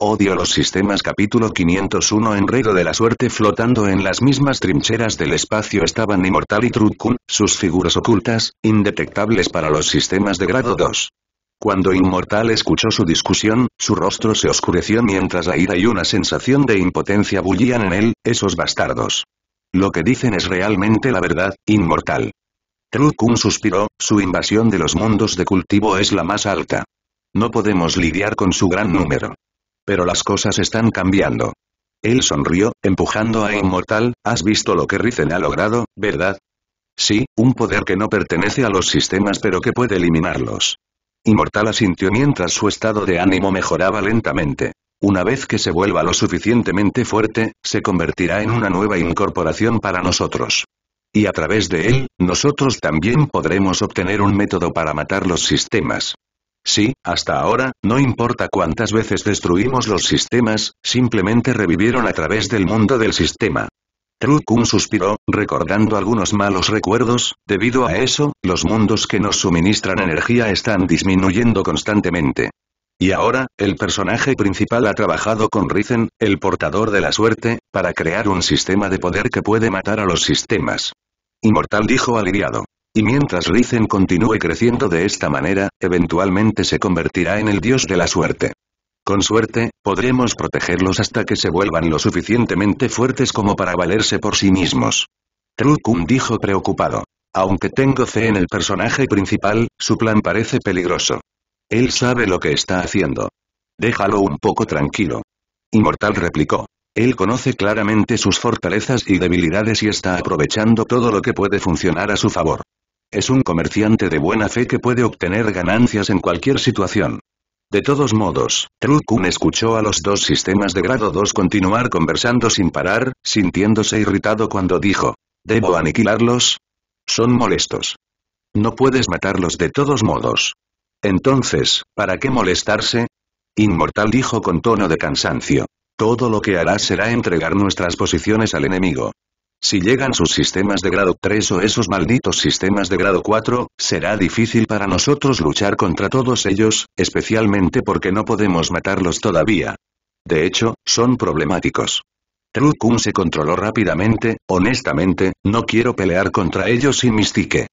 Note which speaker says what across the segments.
Speaker 1: Odio los sistemas capítulo 501 Enredo de la suerte flotando en las mismas trincheras del espacio estaban Inmortal y Trutkun, sus figuras ocultas, indetectables para los sistemas de grado 2. Cuando Inmortal escuchó su discusión, su rostro se oscureció mientras la ira y una sensación de impotencia bullían en él, esos bastardos. Lo que dicen es realmente la verdad, Inmortal. Trutkun suspiró, su invasión de los mundos de cultivo es la más alta. No podemos lidiar con su gran número pero las cosas están cambiando. Él sonrió, empujando a Inmortal, has visto lo que Rizen ha logrado, ¿verdad? Sí, un poder que no pertenece a los sistemas pero que puede eliminarlos. Inmortal asintió mientras su estado de ánimo mejoraba lentamente. Una vez que se vuelva lo suficientemente fuerte, se convertirá en una nueva incorporación para nosotros. Y a través de él, nosotros también podremos obtener un método para matar los sistemas. Sí, hasta ahora, no importa cuántas veces destruimos los sistemas, simplemente revivieron a través del mundo del sistema. Trukun suspiró, recordando algunos malos recuerdos, debido a eso, los mundos que nos suministran energía están disminuyendo constantemente. Y ahora, el personaje principal ha trabajado con Rizen, el portador de la suerte, para crear un sistema de poder que puede matar a los sistemas. Inmortal dijo aliviado. Y mientras Rizen continúe creciendo de esta manera, eventualmente se convertirá en el dios de la suerte. Con suerte, podremos protegerlos hasta que se vuelvan lo suficientemente fuertes como para valerse por sí mismos. Trukun dijo preocupado. Aunque tengo fe en el personaje principal, su plan parece peligroso. Él sabe lo que está haciendo. Déjalo un poco tranquilo. Inmortal replicó. Él conoce claramente sus fortalezas y debilidades y está aprovechando todo lo que puede funcionar a su favor. Es un comerciante de buena fe que puede obtener ganancias en cualquier situación. De todos modos, Trukun escuchó a los dos sistemas de grado 2 continuar conversando sin parar, sintiéndose irritado cuando dijo, ¿Debo aniquilarlos? Son molestos. No puedes matarlos de todos modos. Entonces, ¿para qué molestarse? Inmortal dijo con tono de cansancio. Todo lo que harás será entregar nuestras posiciones al enemigo. Si llegan sus sistemas de grado 3 o esos malditos sistemas de grado 4, será difícil para nosotros luchar contra todos ellos, especialmente porque no podemos matarlos todavía. De hecho, son problemáticos. Trukun se controló rápidamente, honestamente, no quiero pelear contra ellos y mistique.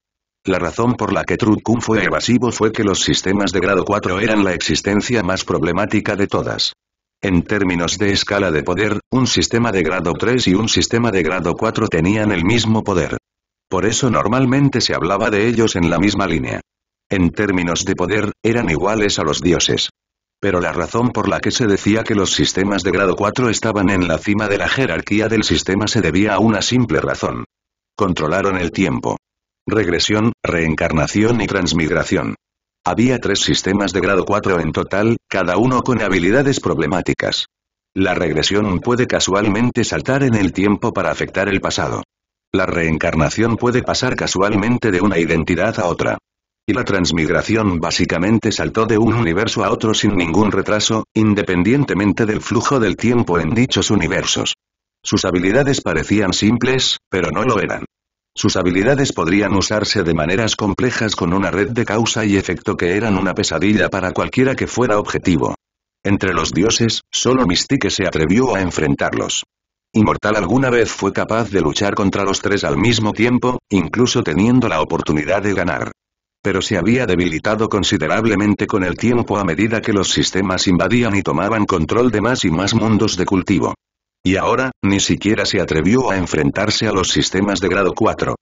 Speaker 1: La razón por la que Trutkun fue evasivo fue que los sistemas de grado 4 eran la existencia más problemática de todas. En términos de escala de poder, un sistema de grado 3 y un sistema de grado 4 tenían el mismo poder. Por eso normalmente se hablaba de ellos en la misma línea. En términos de poder, eran iguales a los dioses. Pero la razón por la que se decía que los sistemas de grado 4 estaban en la cima de la jerarquía del sistema se debía a una simple razón. Controlaron el tiempo. Regresión, reencarnación y transmigración. Había tres sistemas de grado 4 en total, cada uno con habilidades problemáticas. La regresión puede casualmente saltar en el tiempo para afectar el pasado. La reencarnación puede pasar casualmente de una identidad a otra. Y la transmigración básicamente saltó de un universo a otro sin ningún retraso, independientemente del flujo del tiempo en dichos universos. Sus habilidades parecían simples, pero no lo eran. Sus habilidades podrían usarse de maneras complejas con una red de causa y efecto que eran una pesadilla para cualquiera que fuera objetivo. Entre los dioses, solo Mystique se atrevió a enfrentarlos. Inmortal alguna vez fue capaz de luchar contra los tres al mismo tiempo, incluso teniendo la oportunidad de ganar. Pero se había debilitado considerablemente con el tiempo a medida que los sistemas invadían y tomaban control de más y más mundos de cultivo. Y ahora, ni siquiera se atrevió a enfrentarse a los sistemas de grado 4.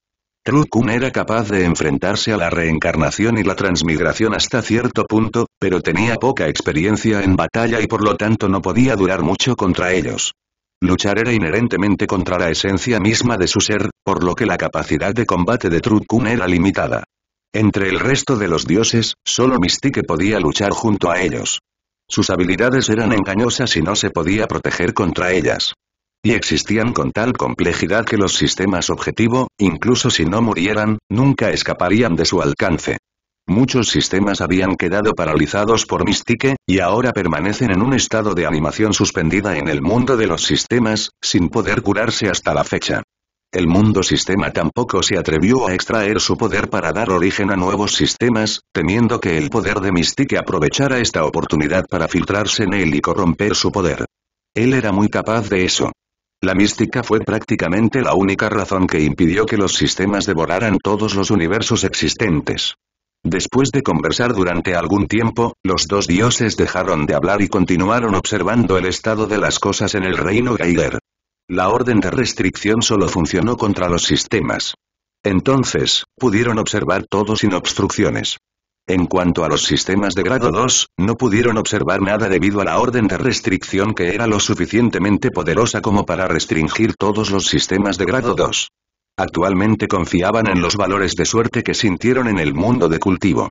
Speaker 1: Trukun era capaz de enfrentarse a la reencarnación y la transmigración hasta cierto punto, pero tenía poca experiencia en batalla y por lo tanto no podía durar mucho contra ellos. Luchar era inherentemente contra la esencia misma de su ser, por lo que la capacidad de combate de Trukun era limitada. Entre el resto de los dioses, solo Mystique podía luchar junto a ellos. Sus habilidades eran engañosas y no se podía proteger contra ellas. Y existían con tal complejidad que los sistemas objetivo, incluso si no murieran, nunca escaparían de su alcance. Muchos sistemas habían quedado paralizados por Mystique, y ahora permanecen en un estado de animación suspendida en el mundo de los sistemas, sin poder curarse hasta la fecha el mundo sistema tampoco se atrevió a extraer su poder para dar origen a nuevos sistemas, temiendo que el poder de Mystique aprovechara esta oportunidad para filtrarse en él y corromper su poder. Él era muy capaz de eso. La mística fue prácticamente la única razón que impidió que los sistemas devoraran todos los universos existentes. Después de conversar durante algún tiempo, los dos dioses dejaron de hablar y continuaron observando el estado de las cosas en el reino Gaider. La orden de restricción solo funcionó contra los sistemas. Entonces, pudieron observar todo sin obstrucciones. En cuanto a los sistemas de grado 2, no pudieron observar nada debido a la orden de restricción que era lo suficientemente poderosa como para restringir todos los sistemas de grado 2. Actualmente confiaban en los valores de suerte que sintieron en el mundo de cultivo.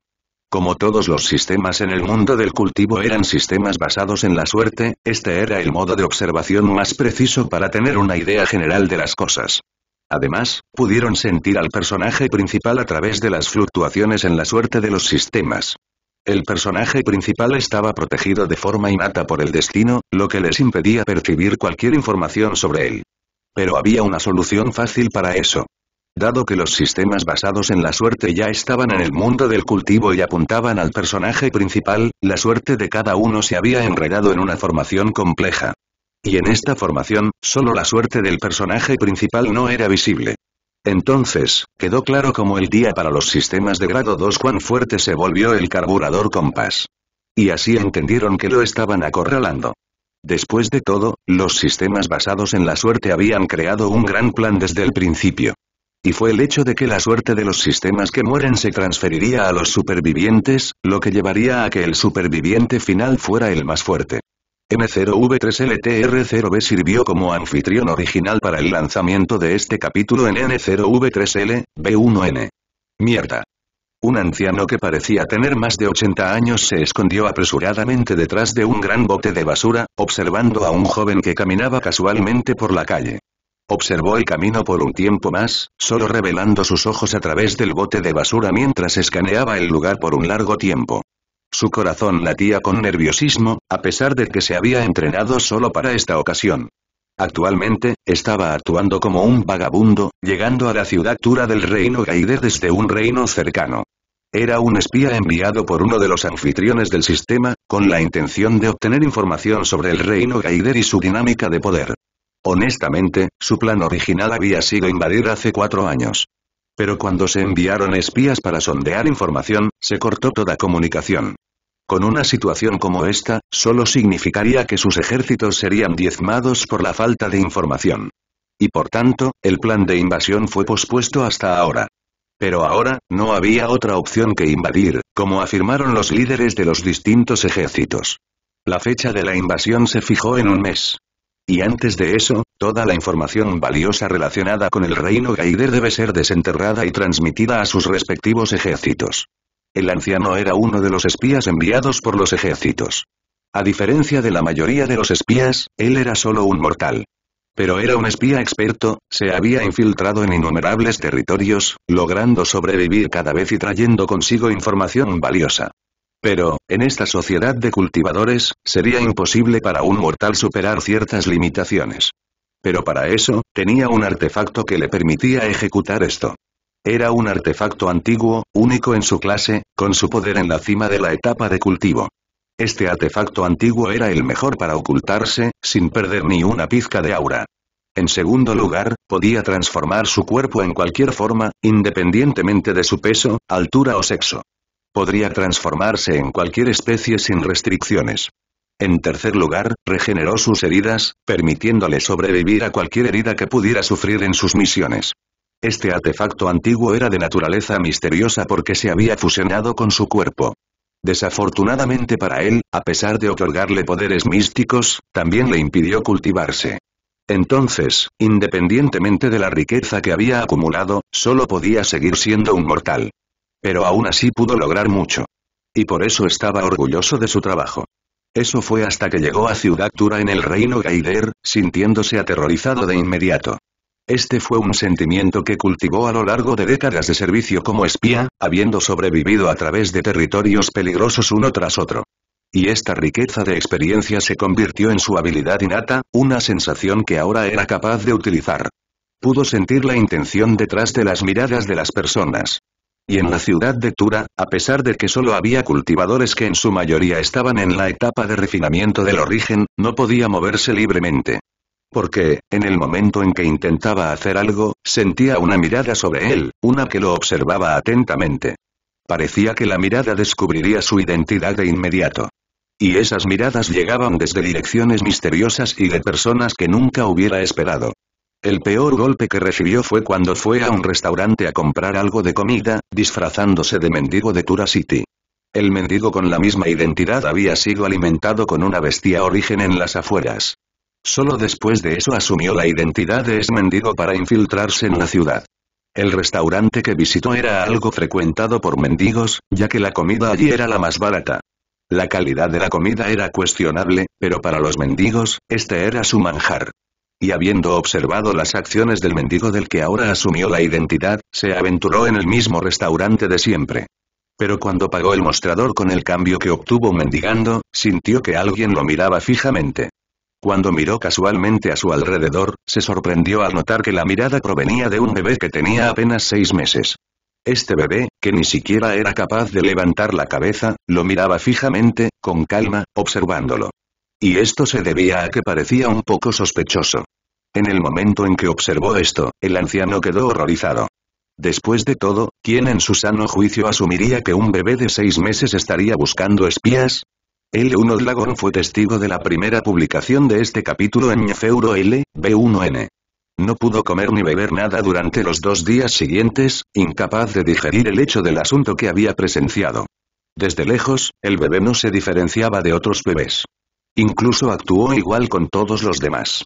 Speaker 1: Como todos los sistemas en el mundo del cultivo eran sistemas basados en la suerte, este era el modo de observación más preciso para tener una idea general de las cosas. Además, pudieron sentir al personaje principal a través de las fluctuaciones en la suerte de los sistemas. El personaje principal estaba protegido de forma innata por el destino, lo que les impedía percibir cualquier información sobre él. Pero había una solución fácil para eso dado que los sistemas basados en la suerte ya estaban en el mundo del cultivo y apuntaban al personaje principal, la suerte de cada uno se había enredado en una formación compleja. Y en esta formación, solo la suerte del personaje principal no era visible. Entonces, quedó claro como el día para los sistemas de grado 2 cuán fuerte se volvió el carburador compás. Y así entendieron que lo estaban acorralando. Después de todo, los sistemas basados en la suerte habían creado un gran plan desde el principio y fue el hecho de que la suerte de los sistemas que mueren se transferiría a los supervivientes, lo que llevaría a que el superviviente final fuera el más fuerte. n 0 v 3 ltr 0 b sirvió como anfitrión original para el lanzamiento de este capítulo en N0V3L, B1N. Mierda. Un anciano que parecía tener más de 80 años se escondió apresuradamente detrás de un gran bote de basura, observando a un joven que caminaba casualmente por la calle. Observó el camino por un tiempo más, solo revelando sus ojos a través del bote de basura mientras escaneaba el lugar por un largo tiempo. Su corazón latía con nerviosismo, a pesar de que se había entrenado solo para esta ocasión. Actualmente, estaba actuando como un vagabundo, llegando a la ciudad Tura del reino Gaider desde un reino cercano. Era un espía enviado por uno de los anfitriones del sistema, con la intención de obtener información sobre el reino Gaider y su dinámica de poder. Honestamente, su plan original había sido invadir hace cuatro años. Pero cuando se enviaron espías para sondear información, se cortó toda comunicación. Con una situación como esta, solo significaría que sus ejércitos serían diezmados por la falta de información. Y por tanto, el plan de invasión fue pospuesto hasta ahora. Pero ahora, no había otra opción que invadir, como afirmaron los líderes de los distintos ejércitos. La fecha de la invasión se fijó en un mes. Y antes de eso, toda la información valiosa relacionada con el reino Gaider debe ser desenterrada y transmitida a sus respectivos ejércitos. El anciano era uno de los espías enviados por los ejércitos. A diferencia de la mayoría de los espías, él era solo un mortal. Pero era un espía experto, se había infiltrado en innumerables territorios, logrando sobrevivir cada vez y trayendo consigo información valiosa. Pero, en esta sociedad de cultivadores, sería imposible para un mortal superar ciertas limitaciones. Pero para eso, tenía un artefacto que le permitía ejecutar esto. Era un artefacto antiguo, único en su clase, con su poder en la cima de la etapa de cultivo. Este artefacto antiguo era el mejor para ocultarse, sin perder ni una pizca de aura. En segundo lugar, podía transformar su cuerpo en cualquier forma, independientemente de su peso, altura o sexo. Podría transformarse en cualquier especie sin restricciones. En tercer lugar, regeneró sus heridas, permitiéndole sobrevivir a cualquier herida que pudiera sufrir en sus misiones. Este artefacto antiguo era de naturaleza misteriosa porque se había fusionado con su cuerpo. Desafortunadamente para él, a pesar de otorgarle poderes místicos, también le impidió cultivarse. Entonces, independientemente de la riqueza que había acumulado, solo podía seguir siendo un mortal. Pero aún así pudo lograr mucho. Y por eso estaba orgulloso de su trabajo. Eso fue hasta que llegó a Ciudad Tura en el reino Gaider, sintiéndose aterrorizado de inmediato. Este fue un sentimiento que cultivó a lo largo de décadas de servicio como espía, habiendo sobrevivido a través de territorios peligrosos uno tras otro. Y esta riqueza de experiencia se convirtió en su habilidad innata, una sensación que ahora era capaz de utilizar. Pudo sentir la intención detrás de las miradas de las personas y en la ciudad de Tura, a pesar de que solo había cultivadores que en su mayoría estaban en la etapa de refinamiento del origen, no podía moverse libremente. Porque, en el momento en que intentaba hacer algo, sentía una mirada sobre él, una que lo observaba atentamente. Parecía que la mirada descubriría su identidad de inmediato. Y esas miradas llegaban desde direcciones misteriosas y de personas que nunca hubiera esperado. El peor golpe que recibió fue cuando fue a un restaurante a comprar algo de comida, disfrazándose de mendigo de Tura City. El mendigo con la misma identidad había sido alimentado con una bestia origen en las afueras. Solo después de eso asumió la identidad de ese mendigo para infiltrarse en la ciudad. El restaurante que visitó era algo frecuentado por mendigos, ya que la comida allí era la más barata. La calidad de la comida era cuestionable, pero para los mendigos, este era su manjar. Y habiendo observado las acciones del mendigo del que ahora asumió la identidad, se aventuró en el mismo restaurante de siempre. Pero cuando pagó el mostrador con el cambio que obtuvo mendigando, sintió que alguien lo miraba fijamente. Cuando miró casualmente a su alrededor, se sorprendió al notar que la mirada provenía de un bebé que tenía apenas seis meses. Este bebé, que ni siquiera era capaz de levantar la cabeza, lo miraba fijamente, con calma, observándolo y esto se debía a que parecía un poco sospechoso. En el momento en que observó esto, el anciano quedó horrorizado. Después de todo, ¿quién en su sano juicio asumiría que un bebé de seis meses estaría buscando espías? L1 Dragón fue testigo de la primera publicación de este capítulo en Feuro L, B1N. No pudo comer ni beber nada durante los dos días siguientes, incapaz de digerir el hecho del asunto que había presenciado. Desde lejos, el bebé no se diferenciaba de otros bebés. Incluso actuó igual con todos los demás.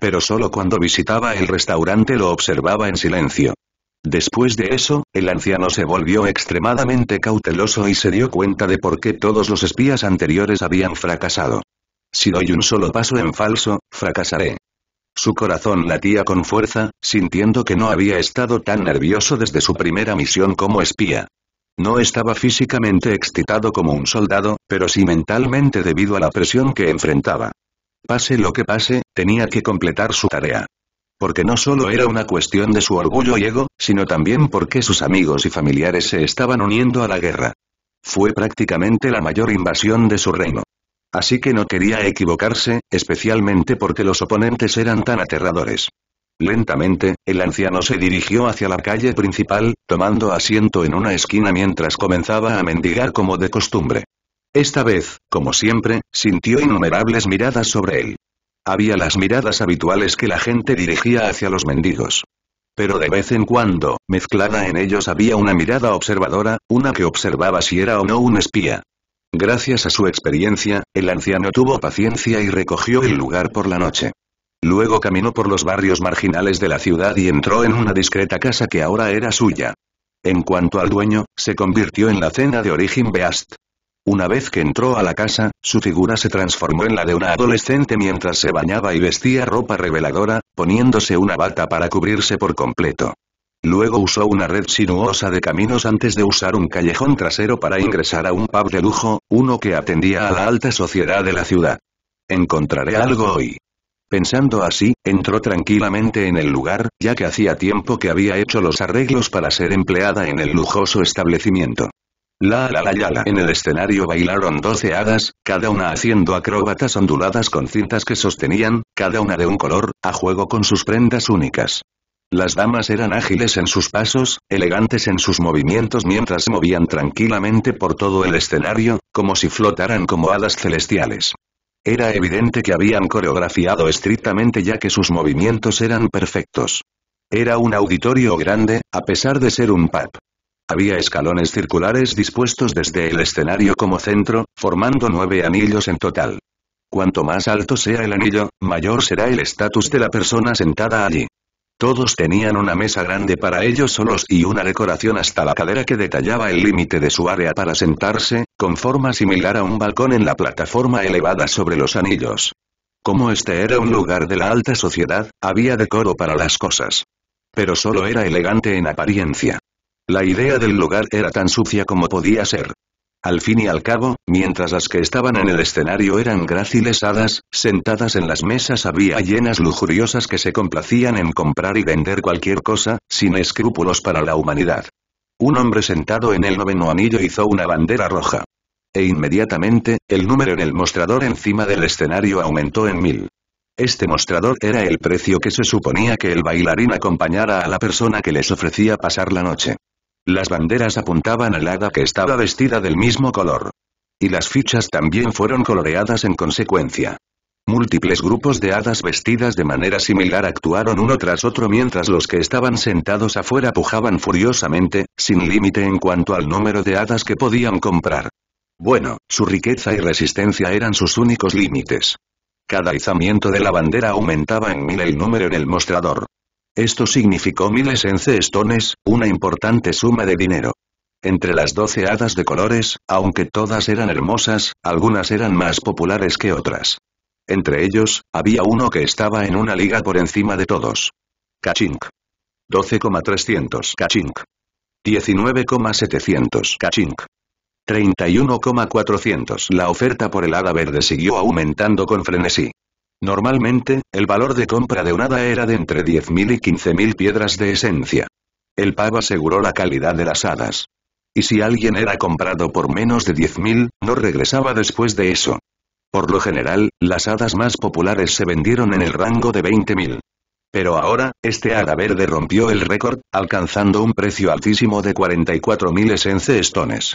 Speaker 1: Pero solo cuando visitaba el restaurante lo observaba en silencio. Después de eso, el anciano se volvió extremadamente cauteloso y se dio cuenta de por qué todos los espías anteriores habían fracasado. Si doy un solo paso en falso, fracasaré. Su corazón latía con fuerza, sintiendo que no había estado tan nervioso desde su primera misión como espía. No estaba físicamente excitado como un soldado, pero sí mentalmente debido a la presión que enfrentaba. Pase lo que pase, tenía que completar su tarea. Porque no solo era una cuestión de su orgullo y ego, sino también porque sus amigos y familiares se estaban uniendo a la guerra. Fue prácticamente la mayor invasión de su reino. Así que no quería equivocarse, especialmente porque los oponentes eran tan aterradores. Lentamente, el anciano se dirigió hacia la calle principal, tomando asiento en una esquina mientras comenzaba a mendigar como de costumbre. Esta vez, como siempre, sintió innumerables miradas sobre él. Había las miradas habituales que la gente dirigía hacia los mendigos. Pero de vez en cuando, mezclada en ellos había una mirada observadora, una que observaba si era o no un espía. Gracias a su experiencia, el anciano tuvo paciencia y recogió el lugar por la noche. Luego caminó por los barrios marginales de la ciudad y entró en una discreta casa que ahora era suya. En cuanto al dueño, se convirtió en la cena de origen Beast. Una vez que entró a la casa, su figura se transformó en la de una adolescente mientras se bañaba y vestía ropa reveladora, poniéndose una bata para cubrirse por completo. Luego usó una red sinuosa de caminos antes de usar un callejón trasero para ingresar a un pub de lujo, uno que atendía a la alta sociedad de la ciudad. Encontraré algo hoy. Pensando así, entró tranquilamente en el lugar, ya que hacía tiempo que había hecho los arreglos para ser empleada en el lujoso establecimiento. La la la la En el escenario bailaron doce hadas, cada una haciendo acróbatas onduladas con cintas que sostenían, cada una de un color, a juego con sus prendas únicas. Las damas eran ágiles en sus pasos, elegantes en sus movimientos mientras movían tranquilamente por todo el escenario, como si flotaran como hadas celestiales. Era evidente que habían coreografiado estrictamente ya que sus movimientos eran perfectos. Era un auditorio grande, a pesar de ser un pub. Había escalones circulares dispuestos desde el escenario como centro, formando nueve anillos en total. Cuanto más alto sea el anillo, mayor será el estatus de la persona sentada allí. Todos tenían una mesa grande para ellos solos y una decoración hasta la cadera que detallaba el límite de su área para sentarse, con forma similar a un balcón en la plataforma elevada sobre los anillos. Como este era un lugar de la alta sociedad, había decoro para las cosas. Pero solo era elegante en apariencia. La idea del lugar era tan sucia como podía ser. Al fin y al cabo, mientras las que estaban en el escenario eran gráciles hadas, sentadas en las mesas había llenas lujuriosas que se complacían en comprar y vender cualquier cosa, sin escrúpulos para la humanidad. Un hombre sentado en el noveno anillo hizo una bandera roja. E inmediatamente, el número en el mostrador encima del escenario aumentó en mil. Este mostrador era el precio que se suponía que el bailarín acompañara a la persona que les ofrecía pasar la noche. Las banderas apuntaban al hada que estaba vestida del mismo color. Y las fichas también fueron coloreadas en consecuencia. Múltiples grupos de hadas vestidas de manera similar actuaron uno tras otro mientras los que estaban sentados afuera pujaban furiosamente, sin límite en cuanto al número de hadas que podían comprar. Bueno, su riqueza y resistencia eran sus únicos límites. Cada izamiento de la bandera aumentaba en mil el número en el mostrador. Esto significó miles en cestones, una importante suma de dinero. Entre las doce hadas de colores, aunque todas eran hermosas, algunas eran más populares que otras. Entre ellos, había uno que estaba en una liga por encima de todos. Kachink. 12,300 Kachink. 19,700 Kachink. 31,400 La oferta por el hada verde siguió aumentando con frenesí. Normalmente, el valor de compra de un hada era de entre 10.000 y 15.000 piedras de esencia. El pavo aseguró la calidad de las hadas. Y si alguien era comprado por menos de 10.000, no regresaba después de eso. Por lo general, las hadas más populares se vendieron en el rango de 20.000. Pero ahora, este hada verde rompió el récord, alcanzando un precio altísimo de 44.000 Essence Stones.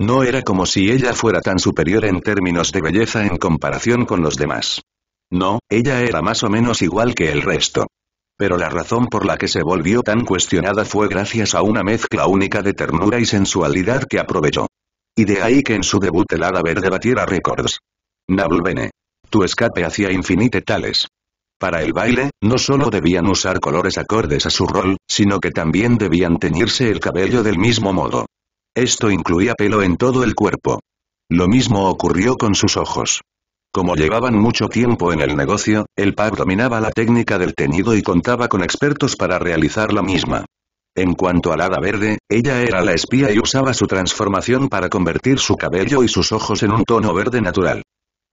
Speaker 1: No era como si ella fuera tan superior en términos de belleza en comparación con los demás. No, ella era más o menos igual que el resto. Pero la razón por la que se volvió tan cuestionada fue gracias a una mezcla única de ternura y sensualidad que aprovechó. Y de ahí que en su debut el hada verde batiera récords. Nabulbene. Tu escape hacía infinite tales. Para el baile, no solo debían usar colores acordes a su rol, sino que también debían teñirse el cabello del mismo modo. Esto incluía pelo en todo el cuerpo. Lo mismo ocurrió con sus ojos. Como llevaban mucho tiempo en el negocio, el pab dominaba la técnica del teñido y contaba con expertos para realizar la misma. En cuanto a la hada verde, ella era la espía y usaba su transformación para convertir su cabello y sus ojos en un tono verde natural.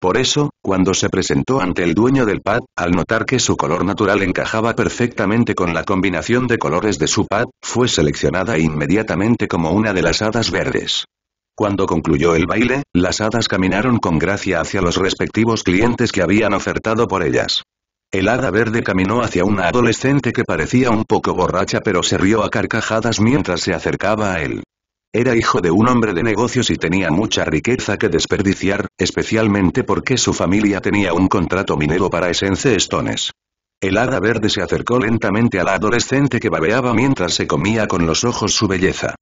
Speaker 1: Por eso, cuando se presentó ante el dueño del pad, al notar que su color natural encajaba perfectamente con la combinación de colores de su pad, fue seleccionada inmediatamente como una de las hadas verdes. Cuando concluyó el baile, las hadas caminaron con gracia hacia los respectivos clientes que habían ofertado por ellas. El hada verde caminó hacia una adolescente que parecía un poco borracha pero se rió a carcajadas mientras se acercaba a él. Era hijo de un hombre de negocios y tenía mucha riqueza que desperdiciar, especialmente porque su familia tenía un contrato minero para esence Stones. El hada verde se acercó lentamente a la adolescente que babeaba mientras se comía con los ojos su belleza.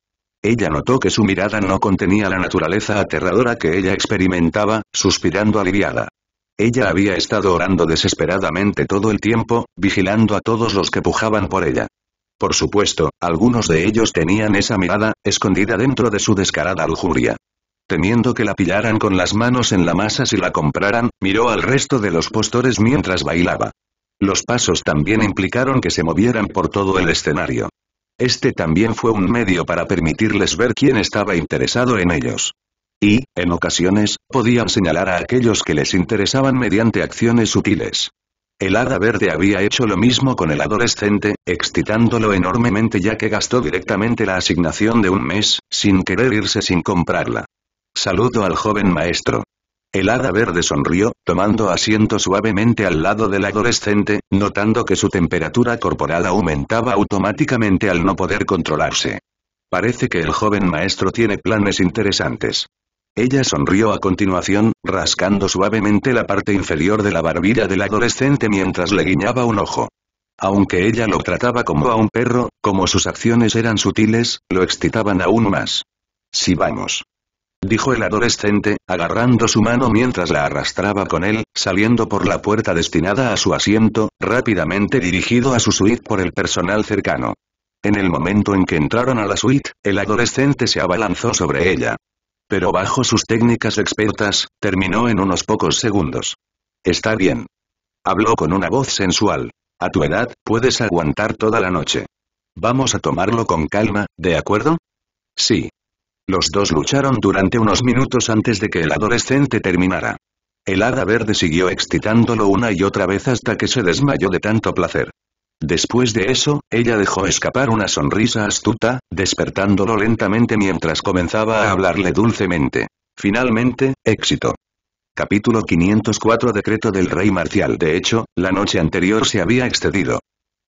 Speaker 1: Ella notó que su mirada no contenía la naturaleza aterradora que ella experimentaba, suspirando aliviada. Ella había estado orando desesperadamente todo el tiempo, vigilando a todos los que pujaban por ella. Por supuesto, algunos de ellos tenían esa mirada, escondida dentro de su descarada lujuria. Temiendo que la pillaran con las manos en la masa si la compraran, miró al resto de los postores mientras bailaba. Los pasos también implicaron que se movieran por todo el escenario. Este también fue un medio para permitirles ver quién estaba interesado en ellos. Y, en ocasiones, podían señalar a aquellos que les interesaban mediante acciones sutiles. El hada verde había hecho lo mismo con el adolescente, excitándolo enormemente ya que gastó directamente la asignación de un mes, sin querer irse sin comprarla. Saludo al joven maestro. El hada verde sonrió, tomando asiento suavemente al lado del adolescente, notando que su temperatura corporal aumentaba automáticamente al no poder controlarse. Parece que el joven maestro tiene planes interesantes. Ella sonrió a continuación, rascando suavemente la parte inferior de la barbilla del adolescente mientras le guiñaba un ojo. Aunque ella lo trataba como a un perro, como sus acciones eran sutiles, lo excitaban aún más. Si vamos. Dijo el adolescente, agarrando su mano mientras la arrastraba con él, saliendo por la puerta destinada a su asiento, rápidamente dirigido a su suite por el personal cercano. En el momento en que entraron a la suite, el adolescente se abalanzó sobre ella. Pero bajo sus técnicas expertas, terminó en unos pocos segundos. Está bien. Habló con una voz sensual. A tu edad, puedes aguantar toda la noche. Vamos a tomarlo con calma, ¿de acuerdo? Sí. Los dos lucharon durante unos minutos antes de que el adolescente terminara. El hada verde siguió excitándolo una y otra vez hasta que se desmayó de tanto placer. Después de eso, ella dejó escapar una sonrisa astuta, despertándolo lentamente mientras comenzaba a hablarle dulcemente. Finalmente, éxito. Capítulo 504 Decreto del Rey Marcial De hecho, la noche anterior se había excedido.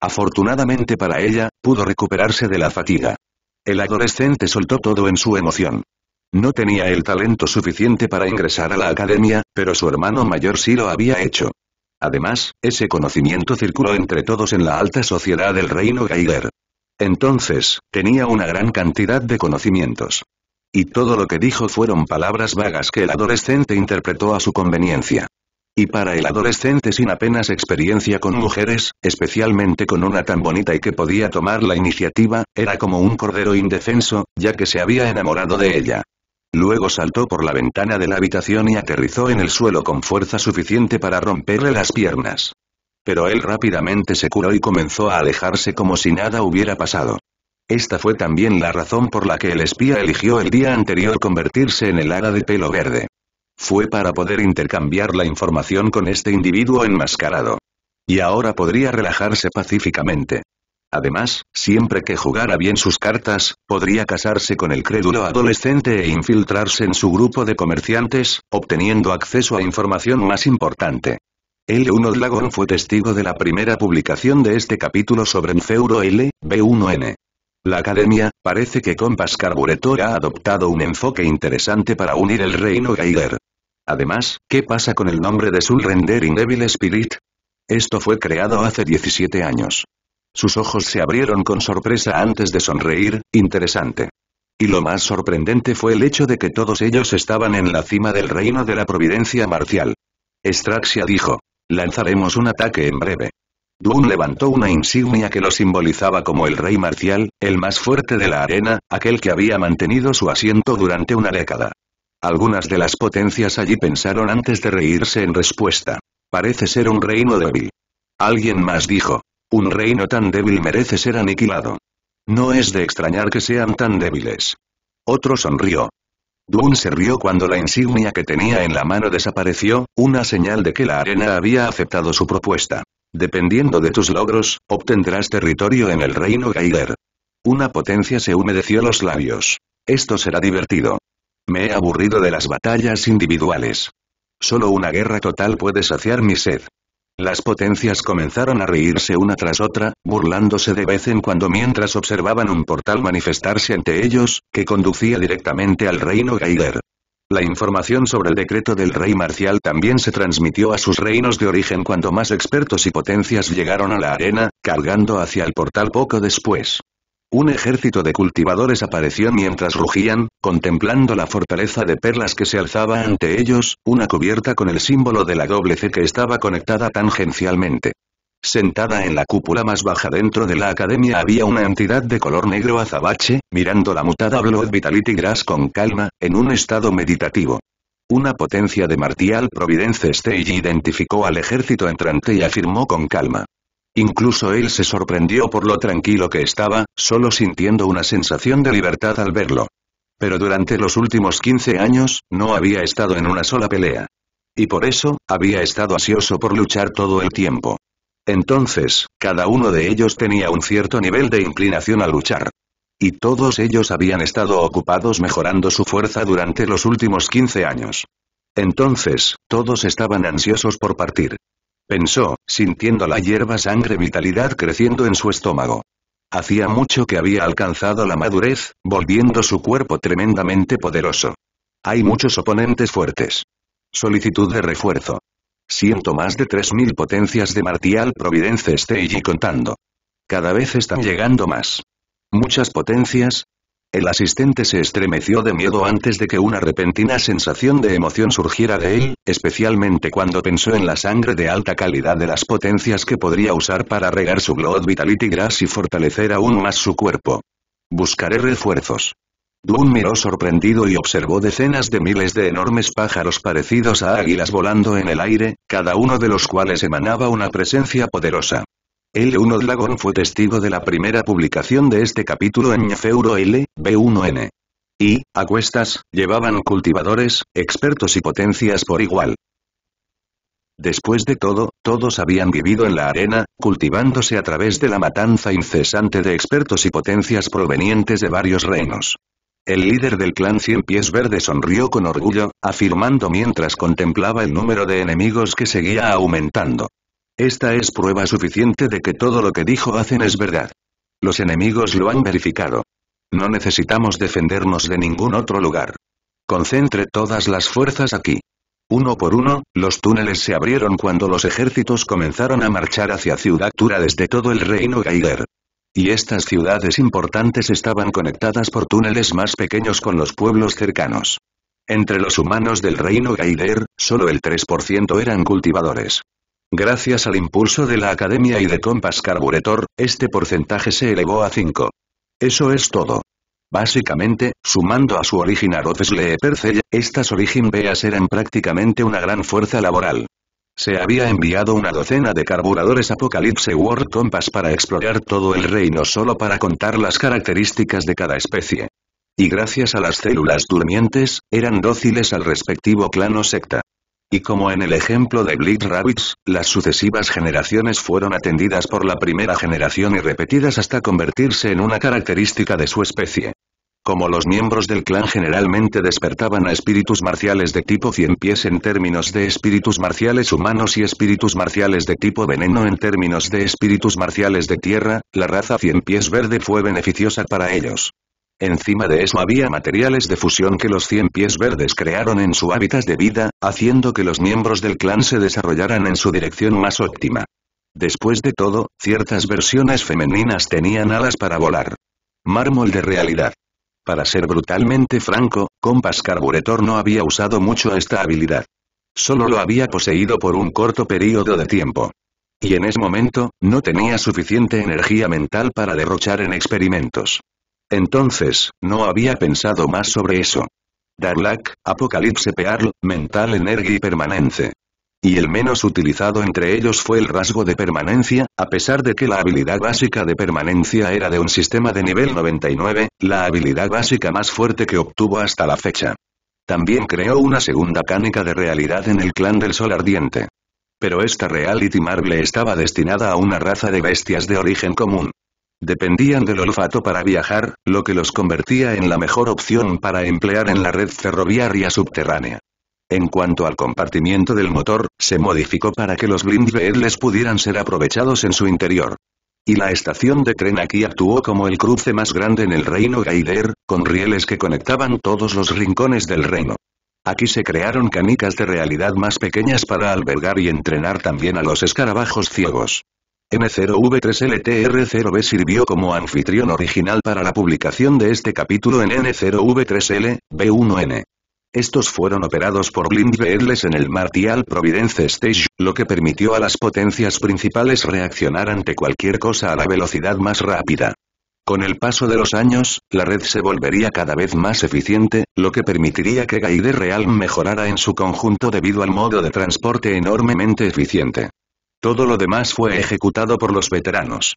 Speaker 1: Afortunadamente para ella, pudo recuperarse de la fatiga. El adolescente soltó todo en su emoción. No tenía el talento suficiente para ingresar a la academia, pero su hermano mayor sí lo había hecho. Además, ese conocimiento circuló entre todos en la alta sociedad del reino Geiger. Entonces, tenía una gran cantidad de conocimientos. Y todo lo que dijo fueron palabras vagas que el adolescente interpretó a su conveniencia. Y para el adolescente sin apenas experiencia con mujeres, especialmente con una tan bonita y que podía tomar la iniciativa, era como un cordero indefenso, ya que se había enamorado de ella. Luego saltó por la ventana de la habitación y aterrizó en el suelo con fuerza suficiente para romperle las piernas. Pero él rápidamente se curó y comenzó a alejarse como si nada hubiera pasado. Esta fue también la razón por la que el espía eligió el día anterior convertirse en el ara de pelo verde. Fue para poder intercambiar la información con este individuo enmascarado. Y ahora podría relajarse pacíficamente. Además, siempre que jugara bien sus cartas, podría casarse con el crédulo adolescente e infiltrarse en su grupo de comerciantes, obteniendo acceso a información más importante. L1 Dragon fue testigo de la primera publicación de este capítulo sobre Enfeuro L, B1N. La academia, parece que Compass Carburetor ha adoptado un enfoque interesante para unir el reino Geiger. Además, ¿qué pasa con el nombre de Soul in Devil Spirit? Esto fue creado hace 17 años. Sus ojos se abrieron con sorpresa antes de sonreír, interesante. Y lo más sorprendente fue el hecho de que todos ellos estaban en la cima del reino de la providencia marcial. Estraxia dijo. Lanzaremos un ataque en breve. Dun levantó una insignia que lo simbolizaba como el rey marcial, el más fuerte de la arena, aquel que había mantenido su asiento durante una década. Algunas de las potencias allí pensaron antes de reírse en respuesta. Parece ser un reino débil. Alguien más dijo, un reino tan débil merece ser aniquilado. No es de extrañar que sean tan débiles. Otro sonrió. Dun se rió cuando la insignia que tenía en la mano desapareció, una señal de que la arena había aceptado su propuesta. Dependiendo de tus logros, obtendrás territorio en el reino Gaider. Una potencia se humedeció los labios. Esto será divertido. Me he aburrido de las batallas individuales. Solo una guerra total puede saciar mi sed. Las potencias comenzaron a reírse una tras otra, burlándose de vez en cuando mientras observaban un portal manifestarse ante ellos, que conducía directamente al reino Gaider. La información sobre el decreto del rey marcial también se transmitió a sus reinos de origen cuando más expertos y potencias llegaron a la arena, cargando hacia el portal poco después. Un ejército de cultivadores apareció mientras rugían, contemplando la fortaleza de perlas que se alzaba ante ellos, una cubierta con el símbolo de la doble C que estaba conectada tangencialmente. Sentada en la cúpula más baja dentro de la academia había una entidad de color negro azabache, mirando la mutada Blood Vitality Grass con calma, en un estado meditativo. Una potencia de Martial Providence este Stage identificó al ejército entrante y afirmó con calma. Incluso él se sorprendió por lo tranquilo que estaba, solo sintiendo una sensación de libertad al verlo. Pero durante los últimos 15 años, no había estado en una sola pelea. Y por eso, había estado ansioso por luchar todo el tiempo. Entonces, cada uno de ellos tenía un cierto nivel de inclinación a luchar. Y todos ellos habían estado ocupados mejorando su fuerza durante los últimos 15 años. Entonces, todos estaban ansiosos por partir pensó, sintiendo la hierba sangre vitalidad creciendo en su estómago. Hacía mucho que había alcanzado la madurez, volviendo su cuerpo tremendamente poderoso. Hay muchos oponentes fuertes. Solicitud de refuerzo. Siento más de 3.000 potencias de Martial Providence Stage y contando. Cada vez están llegando más. Muchas potencias, el asistente se estremeció de miedo antes de que una repentina sensación de emoción surgiera de él, especialmente cuando pensó en la sangre de alta calidad de las potencias que podría usar para regar su Blood Vitality Grass y fortalecer aún más su cuerpo. Buscaré refuerzos. Dun miró sorprendido y observó decenas de miles de enormes pájaros parecidos a águilas volando en el aire, cada uno de los cuales emanaba una presencia poderosa. L1 Dragon fue testigo de la primera publicación de este capítulo en Feuro L, B1N. Y, a cuestas, llevaban cultivadores, expertos y potencias por igual. Después de todo, todos habían vivido en la arena, cultivándose a través de la matanza incesante de expertos y potencias provenientes de varios reinos. El líder del clan Cien Pies Verde sonrió con orgullo, afirmando mientras contemplaba el número de enemigos que seguía aumentando. Esta es prueba suficiente de que todo lo que dijo hacen es verdad. Los enemigos lo han verificado. No necesitamos defendernos de ningún otro lugar. Concentre todas las fuerzas aquí. Uno por uno, los túneles se abrieron cuando los ejércitos comenzaron a marchar hacia Ciudad Tura desde todo el reino Gaider. Y estas ciudades importantes estaban conectadas por túneles más pequeños con los pueblos cercanos. Entre los humanos del reino Gaider, solo el 3% eran cultivadores. Gracias al impulso de la Academia y de Compass Carburetor, este porcentaje se elevó a 5. Eso es todo. Básicamente, sumando a su origen a Rothesle estas origen Beas eran prácticamente una gran fuerza laboral. Se había enviado una docena de carburadores Apocalypse World Compass para explorar todo el reino solo para contar las características de cada especie. Y gracias a las células durmientes, eran dóciles al respectivo clan o secta. Y como en el ejemplo de Bleed Rabbits, las sucesivas generaciones fueron atendidas por la primera generación y repetidas hasta convertirse en una característica de su especie. Como los miembros del clan generalmente despertaban a espíritus marciales de tipo cien pies en términos de espíritus marciales humanos y espíritus marciales de tipo veneno en términos de espíritus marciales de tierra, la raza cien pies verde fue beneficiosa para ellos. Encima de eso había materiales de fusión que los cien pies verdes crearon en su hábitat de vida, haciendo que los miembros del clan se desarrollaran en su dirección más óptima. Después de todo, ciertas versiones femeninas tenían alas para volar. Mármol de realidad. Para ser brutalmente franco, Compass Carburetor no había usado mucho esta habilidad. Solo lo había poseído por un corto período de tiempo. Y en ese momento, no tenía suficiente energía mental para derrochar en experimentos. Entonces, no había pensado más sobre eso. Darlac, Apocalipse Pearl, Mental Energy Permanente. Y el menos utilizado entre ellos fue el rasgo de permanencia, a pesar de que la habilidad básica de permanencia era de un sistema de nivel 99, la habilidad básica más fuerte que obtuvo hasta la fecha. También creó una segunda cánica de realidad en el clan del Sol Ardiente. Pero esta Reality Marble estaba destinada a una raza de bestias de origen común. Dependían del olfato para viajar, lo que los convertía en la mejor opción para emplear en la red ferroviaria subterránea. En cuanto al compartimiento del motor, se modificó para que los blind pudieran ser aprovechados en su interior. Y la estación de tren aquí actuó como el cruce más grande en el reino Gaider, con rieles que conectaban todos los rincones del reino. Aquí se crearon canicas de realidad más pequeñas para albergar y entrenar también a los escarabajos ciegos. N0V3LTR0B sirvió como anfitrión original para la publicación de este capítulo en N0V3L, B1N. Estos fueron operados por Blind en el Martial Providence Stage, lo que permitió a las potencias principales reaccionar ante cualquier cosa a la velocidad más rápida. Con el paso de los años, la red se volvería cada vez más eficiente, lo que permitiría que Gaide Real mejorara en su conjunto debido al modo de transporte enormemente eficiente. Todo lo demás fue ejecutado por los veteranos.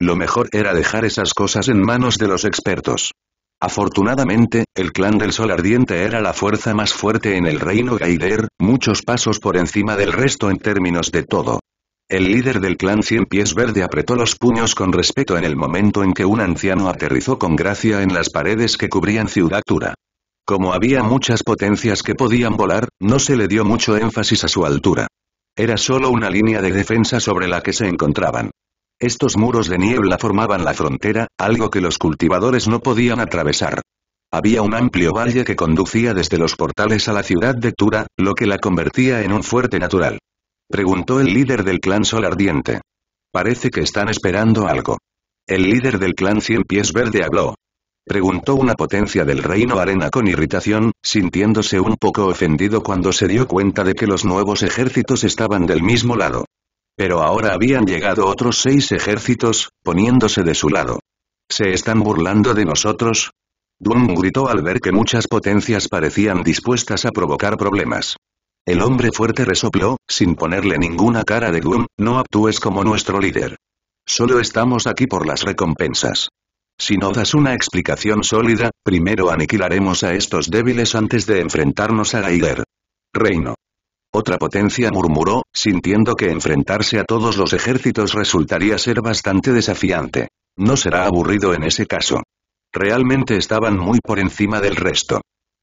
Speaker 1: Lo mejor era dejar esas cosas en manos de los expertos. Afortunadamente, el clan del Sol Ardiente era la fuerza más fuerte en el reino Gaider, muchos pasos por encima del resto en términos de todo. El líder del clan Cien Pies Verde apretó los puños con respeto en el momento en que un anciano aterrizó con gracia en las paredes que cubrían Ciudad Tura. Como había muchas potencias que podían volar, no se le dio mucho énfasis a su altura. Era solo una línea de defensa sobre la que se encontraban. Estos muros de niebla formaban la frontera, algo que los cultivadores no podían atravesar. Había un amplio valle que conducía desde los portales a la ciudad de Tura, lo que la convertía en un fuerte natural. Preguntó el líder del clan Sol Ardiente. Parece que están esperando algo. El líder del clan Cien Pies Verde habló. Preguntó una potencia del reino arena con irritación, sintiéndose un poco ofendido cuando se dio cuenta de que los nuevos ejércitos estaban del mismo lado. Pero ahora habían llegado otros seis ejércitos, poniéndose de su lado. ¿Se están burlando de nosotros? Dun gritó al ver que muchas potencias parecían dispuestas a provocar problemas. El hombre fuerte resopló, sin ponerle ninguna cara de Doom, no actúes como nuestro líder. Solo estamos aquí por las recompensas. Si no das una explicación sólida, primero aniquilaremos a estos débiles antes de enfrentarnos a Raider Reino. Otra potencia murmuró, sintiendo que enfrentarse a todos los ejércitos resultaría ser bastante desafiante. No será aburrido en ese caso. Realmente estaban muy por encima del resto.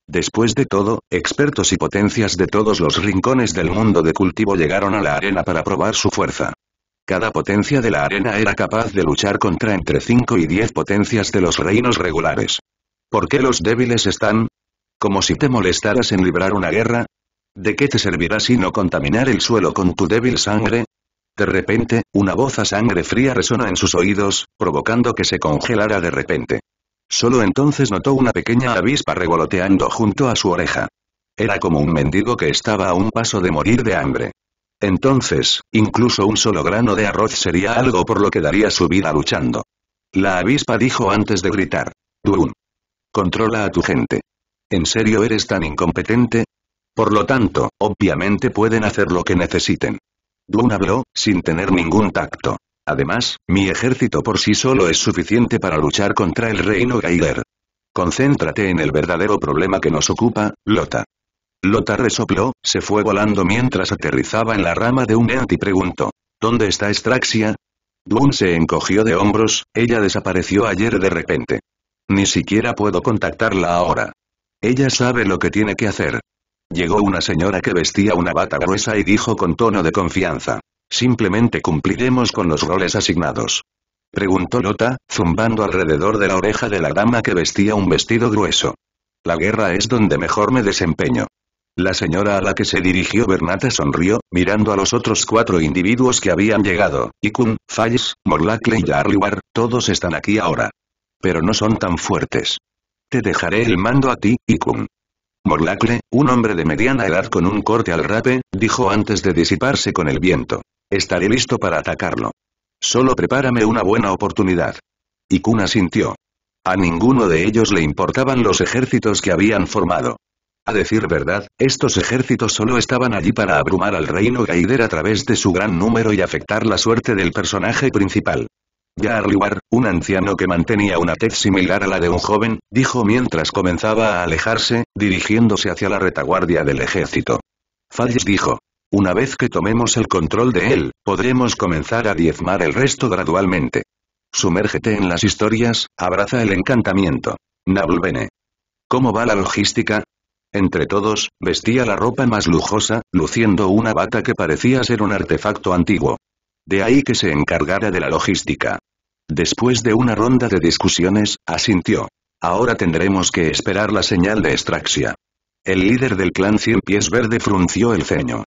Speaker 1: Después de todo, expertos y potencias de todos los rincones del mundo de cultivo llegaron a la arena para probar su fuerza. Cada potencia de la arena era capaz de luchar contra entre 5 y 10 potencias de los reinos regulares. ¿Por qué los débiles están? Como si te molestaras en librar una guerra. ¿De qué te servirá si no contaminar el suelo con tu débil sangre? De repente, una voz a sangre fría resona en sus oídos, provocando que se congelara de repente. Solo entonces notó una pequeña avispa revoloteando junto a su oreja. Era como un mendigo que estaba a un paso de morir de hambre. Entonces, incluso un solo grano de arroz sería algo por lo que daría su vida luchando. La avispa dijo antes de gritar. Duun. Controla a tu gente. ¿En serio eres tan incompetente? Por lo tanto, obviamente pueden hacer lo que necesiten. Duun habló, sin tener ningún tacto. Además, mi ejército por sí solo es suficiente para luchar contra el reino Gaider. Concéntrate en el verdadero problema que nos ocupa, Lota. Lota resopló, se fue volando mientras aterrizaba en la rama de un E.A.T. y preguntó. ¿Dónde está Estraxia? Dwun se encogió de hombros, ella desapareció ayer de repente. Ni siquiera puedo contactarla ahora. Ella sabe lo que tiene que hacer. Llegó una señora que vestía una bata gruesa y dijo con tono de confianza. Simplemente cumpliremos con los roles asignados. Preguntó Lota, zumbando alrededor de la oreja de la dama que vestía un vestido grueso. La guerra es donde mejor me desempeño. La señora a la que se dirigió Bernata sonrió, mirando a los otros cuatro individuos que habían llegado, Ikun, Fais, Morlacle y Darliwar, todos están aquí ahora. Pero no son tan fuertes. Te dejaré el mando a ti, Ikun. Morlacle, un hombre de mediana edad con un corte al rape, dijo antes de disiparse con el viento. Estaré listo para atacarlo. Solo prepárame una buena oportunidad. Ikun asintió. A ninguno de ellos le importaban los ejércitos que habían formado decir verdad, estos ejércitos solo estaban allí para abrumar al reino Gaider a través de su gran número y afectar la suerte del personaje principal. Yarliwar, un anciano que mantenía una tez similar a la de un joven, dijo mientras comenzaba a alejarse, dirigiéndose hacia la retaguardia del ejército. Falles dijo. Una vez que tomemos el control de él, podremos comenzar a diezmar el resto gradualmente. Sumérgete en las historias, abraza el encantamiento. Nablvene. ¿Cómo va la logística? Entre todos, vestía la ropa más lujosa, luciendo una bata que parecía ser un artefacto antiguo. De ahí que se encargara de la logística. Después de una ronda de discusiones, asintió. Ahora tendremos que esperar la señal de extraxia. El líder del clan Cien Pies Verde frunció el ceño.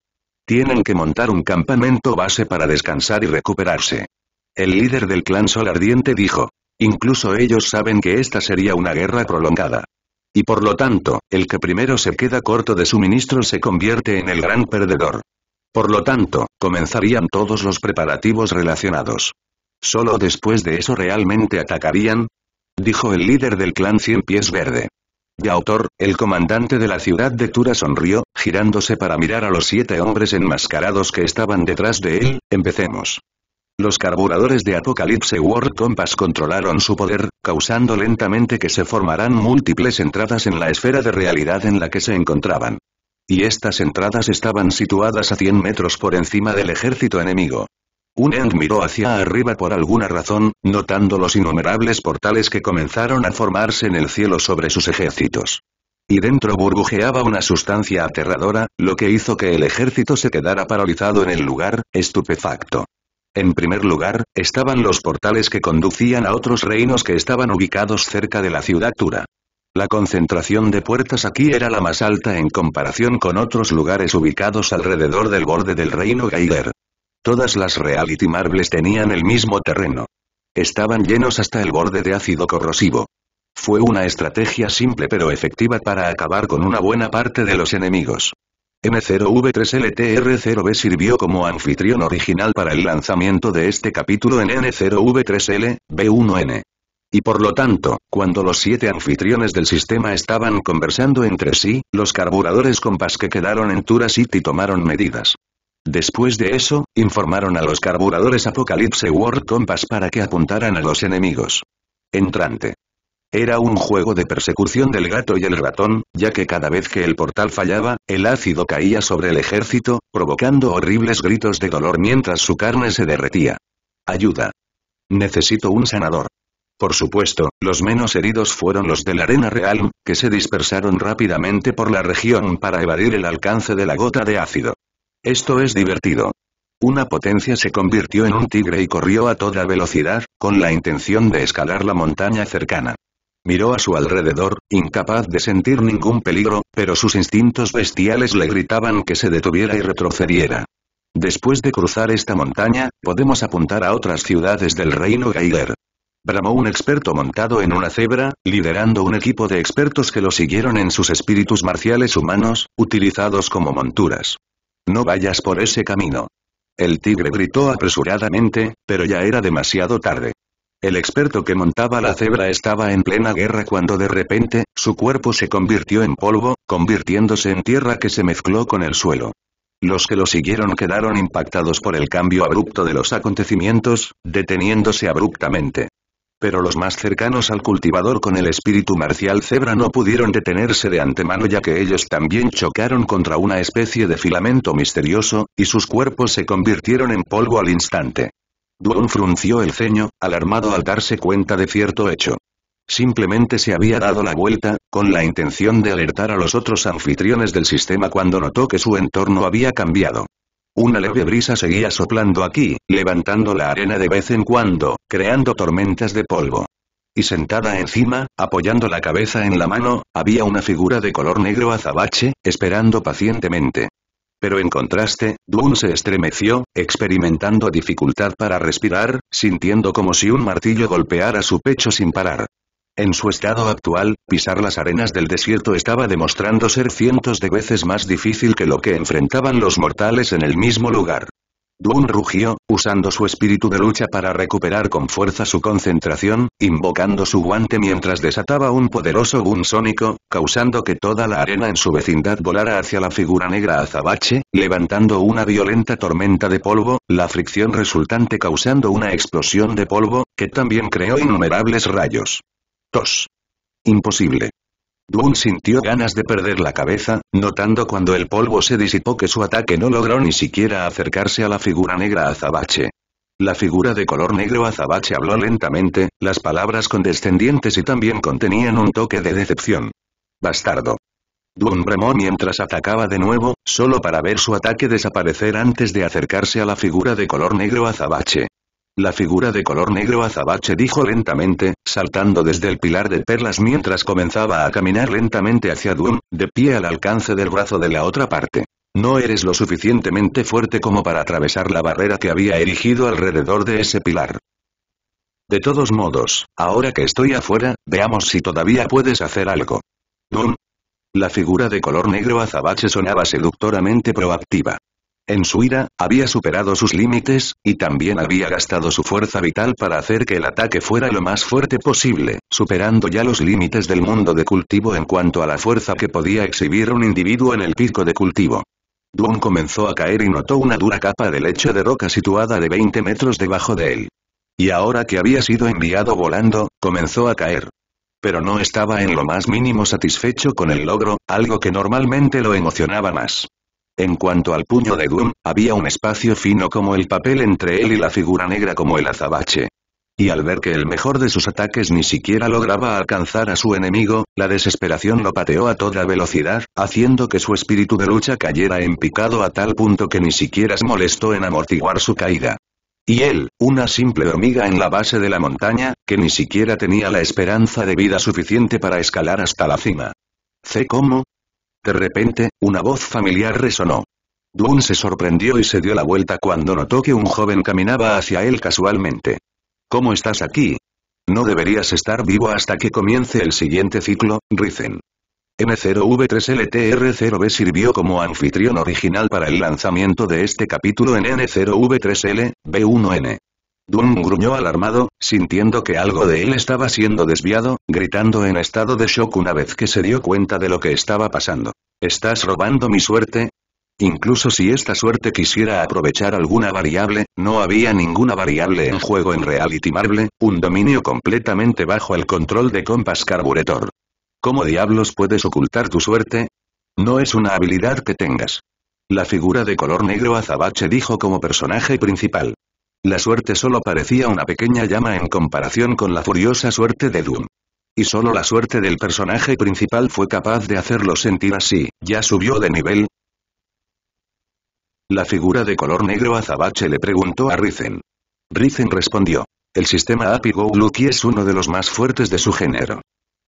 Speaker 1: Tienen que montar un campamento base para descansar y recuperarse. El líder del clan Sol Ardiente dijo. Incluso ellos saben que esta sería una guerra prolongada. Y por lo tanto, el que primero se queda corto de suministro se convierte en el gran perdedor. Por lo tanto, comenzarían todos los preparativos relacionados. Solo después de eso realmente atacarían, dijo el líder del clan Cien Pies Verde. Y autor, el comandante de la ciudad de Tura sonrió, girándose para mirar a los siete hombres enmascarados que estaban detrás de él, empecemos. Los carburadores de Apocalypse World Compass controlaron su poder, causando lentamente que se formaran múltiples entradas en la esfera de realidad en la que se encontraban. Y estas entradas estaban situadas a 100 metros por encima del ejército enemigo. Un End miró hacia arriba por alguna razón, notando los innumerables portales que comenzaron a formarse en el cielo sobre sus ejércitos. Y dentro burbujeaba una sustancia aterradora, lo que hizo que el ejército se quedara paralizado en el lugar, estupefacto. En primer lugar, estaban los portales que conducían a otros reinos que estaban ubicados cerca de la ciudad Tura. La concentración de puertas aquí era la más alta en comparación con otros lugares ubicados alrededor del borde del reino Gaider. Todas las Reality Marbles tenían el mismo terreno. Estaban llenos hasta el borde de ácido corrosivo. Fue una estrategia simple pero efectiva para acabar con una buena parte de los enemigos. N0V3LTR0B sirvió como anfitrión original para el lanzamiento de este capítulo en N0V3L, B1N. Y por lo tanto, cuando los siete anfitriones del sistema estaban conversando entre sí, los carburadores compas que quedaron en Tura City tomaron medidas. Después de eso, informaron a los carburadores Apocalypse World Compass para que apuntaran a los enemigos. Entrante. Era un juego de persecución del gato y el ratón, ya que cada vez que el portal fallaba, el ácido caía sobre el ejército, provocando horribles gritos de dolor mientras su carne se derretía. Ayuda. Necesito un sanador. Por supuesto, los menos heridos fueron los de la arena real, que se dispersaron rápidamente por la región para evadir el alcance de la gota de ácido. Esto es divertido. Una potencia se convirtió en un tigre y corrió a toda velocidad, con la intención de escalar la montaña cercana. Miró a su alrededor, incapaz de sentir ningún peligro, pero sus instintos bestiales le gritaban que se detuviera y retrocediera. Después de cruzar esta montaña, podemos apuntar a otras ciudades del reino Geiger. Bramó un experto montado en una cebra, liderando un equipo de expertos que lo siguieron en sus espíritus marciales humanos, utilizados como monturas. No vayas por ese camino. El tigre gritó apresuradamente, pero ya era demasiado tarde. El experto que montaba la cebra estaba en plena guerra cuando de repente, su cuerpo se convirtió en polvo, convirtiéndose en tierra que se mezcló con el suelo. Los que lo siguieron quedaron impactados por el cambio abrupto de los acontecimientos, deteniéndose abruptamente. Pero los más cercanos al cultivador con el espíritu marcial cebra no pudieron detenerse de antemano ya que ellos también chocaron contra una especie de filamento misterioso, y sus cuerpos se convirtieron en polvo al instante. Duon frunció el ceño, alarmado al darse cuenta de cierto hecho. Simplemente se había dado la vuelta, con la intención de alertar a los otros anfitriones del sistema cuando notó que su entorno había cambiado. Una leve brisa seguía soplando aquí, levantando la arena de vez en cuando, creando tormentas de polvo. Y sentada encima, apoyando la cabeza en la mano, había una figura de color negro azabache, esperando pacientemente. Pero en contraste, Dune se estremeció, experimentando dificultad para respirar, sintiendo como si un martillo golpeara su pecho sin parar. En su estado actual, pisar las arenas del desierto estaba demostrando ser cientos de veces más difícil que lo que enfrentaban los mortales en el mismo lugar. Dun rugió, usando su espíritu de lucha para recuperar con fuerza su concentración, invocando su guante mientras desataba un poderoso boom sónico, causando que toda la arena en su vecindad volara hacia la figura negra azabache, levantando una violenta tormenta de polvo, la fricción resultante causando una explosión de polvo, que también creó innumerables rayos. Tos. Imposible. Dun sintió ganas de perder la cabeza, notando cuando el polvo se disipó que su ataque no logró ni siquiera acercarse a la figura negra azabache. La figura de color negro azabache habló lentamente, las palabras condescendientes y también contenían un toque de decepción. Bastardo. Dun bramó mientras atacaba de nuevo, solo para ver su ataque desaparecer antes de acercarse a la figura de color negro azabache. La figura de color negro azabache dijo lentamente, saltando desde el pilar de perlas mientras comenzaba a caminar lentamente hacia Doom, de pie al alcance del brazo de la otra parte. No eres lo suficientemente fuerte como para atravesar la barrera que había erigido alrededor de ese pilar. De todos modos, ahora que estoy afuera, veamos si todavía puedes hacer algo. Doom. La figura de color negro azabache sonaba seductoramente proactiva. En su ira, había superado sus límites, y también había gastado su fuerza vital para hacer que el ataque fuera lo más fuerte posible, superando ya los límites del mundo de cultivo en cuanto a la fuerza que podía exhibir un individuo en el pico de cultivo. Duong comenzó a caer y notó una dura capa de lecho de roca situada de 20 metros debajo de él. Y ahora que había sido enviado volando, comenzó a caer. Pero no estaba en lo más mínimo satisfecho con el logro, algo que normalmente lo emocionaba más. En cuanto al puño de Doom, había un espacio fino como el papel entre él y la figura negra como el azabache. Y al ver que el mejor de sus ataques ni siquiera lograba alcanzar a su enemigo, la desesperación lo pateó a toda velocidad, haciendo que su espíritu de lucha cayera en picado a tal punto que ni siquiera se molestó en amortiguar su caída. Y él, una simple hormiga en la base de la montaña, que ni siquiera tenía la esperanza de vida suficiente para escalar hasta la cima. ¿C cómo? De repente, una voz familiar resonó. Dune se sorprendió y se dio la vuelta cuando notó que un joven caminaba hacia él casualmente. ¿Cómo estás aquí? No deberías estar vivo hasta que comience el siguiente ciclo, Rizen. N0V3LTR0B sirvió como anfitrión original para el lanzamiento de este capítulo en N0V3L, B1N. Dun gruñó alarmado, sintiendo que algo de él estaba siendo desviado, gritando en estado de shock una vez que se dio cuenta de lo que estaba pasando. ¿Estás robando mi suerte? Incluso si esta suerte quisiera aprovechar alguna variable, no había ninguna variable en juego en Reality Marble, un dominio completamente bajo el control de Compass Carburetor. ¿Cómo diablos puedes ocultar tu suerte? No es una habilidad que tengas. La figura de color negro azabache dijo como personaje principal. La suerte solo parecía una pequeña llama en comparación con la furiosa suerte de Doom. Y solo la suerte del personaje principal fue capaz de hacerlo sentir así, ya subió de nivel. La figura de color negro azabache le preguntó a Rizen. Rizen respondió. El sistema API Lucky es uno de los más fuertes de su género.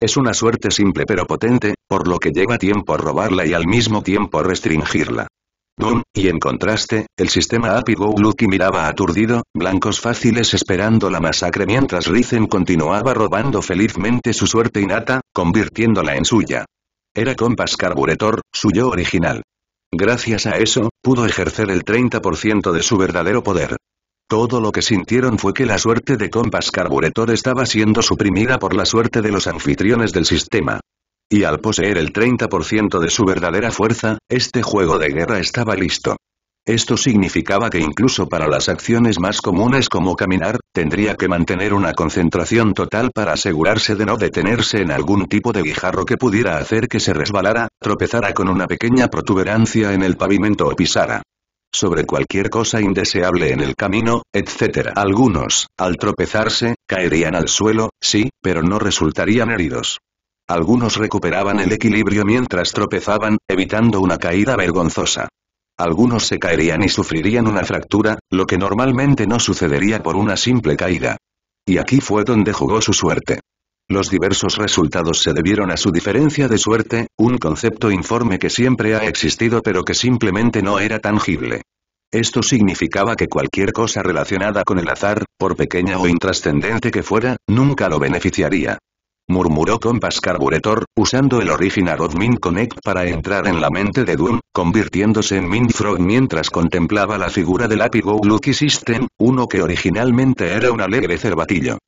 Speaker 1: Es una suerte simple pero potente, por lo que lleva tiempo robarla y al mismo tiempo restringirla y en contraste, el sistema Happy Go Lucky miraba aturdido, blancos fáciles esperando la masacre mientras Rizen continuaba robando felizmente su suerte innata, convirtiéndola en suya. Era Compass Carburetor, suyo original. Gracias a eso, pudo ejercer el 30% de su verdadero poder. Todo lo que sintieron fue que la suerte de Compass Carburetor estaba siendo suprimida por la suerte de los anfitriones del sistema y al poseer el 30% de su verdadera fuerza, este juego de guerra estaba listo. Esto significaba que incluso para las acciones más comunes como caminar, tendría que mantener una concentración total para asegurarse de no detenerse en algún tipo de guijarro que pudiera hacer que se resbalara, tropezara con una pequeña protuberancia en el pavimento o pisara sobre cualquier cosa indeseable en el camino, etc. Algunos, al tropezarse, caerían al suelo, sí, pero no resultarían heridos. Algunos recuperaban el equilibrio mientras tropezaban, evitando una caída vergonzosa. Algunos se caerían y sufrirían una fractura, lo que normalmente no sucedería por una simple caída. Y aquí fue donde jugó su suerte. Los diversos resultados se debieron a su diferencia de suerte, un concepto informe que siempre ha existido pero que simplemente no era tangible. Esto significaba que cualquier cosa relacionada con el azar, por pequeña o intrascendente que fuera, nunca lo beneficiaría murmuró Compass Carburetor, usando el Original Rodmin Connect para entrar en la mente de Doom, convirtiéndose en Mind Frog mientras contemplaba la figura del Happy Go Lucky System, uno que originalmente era un alegre cervatillo.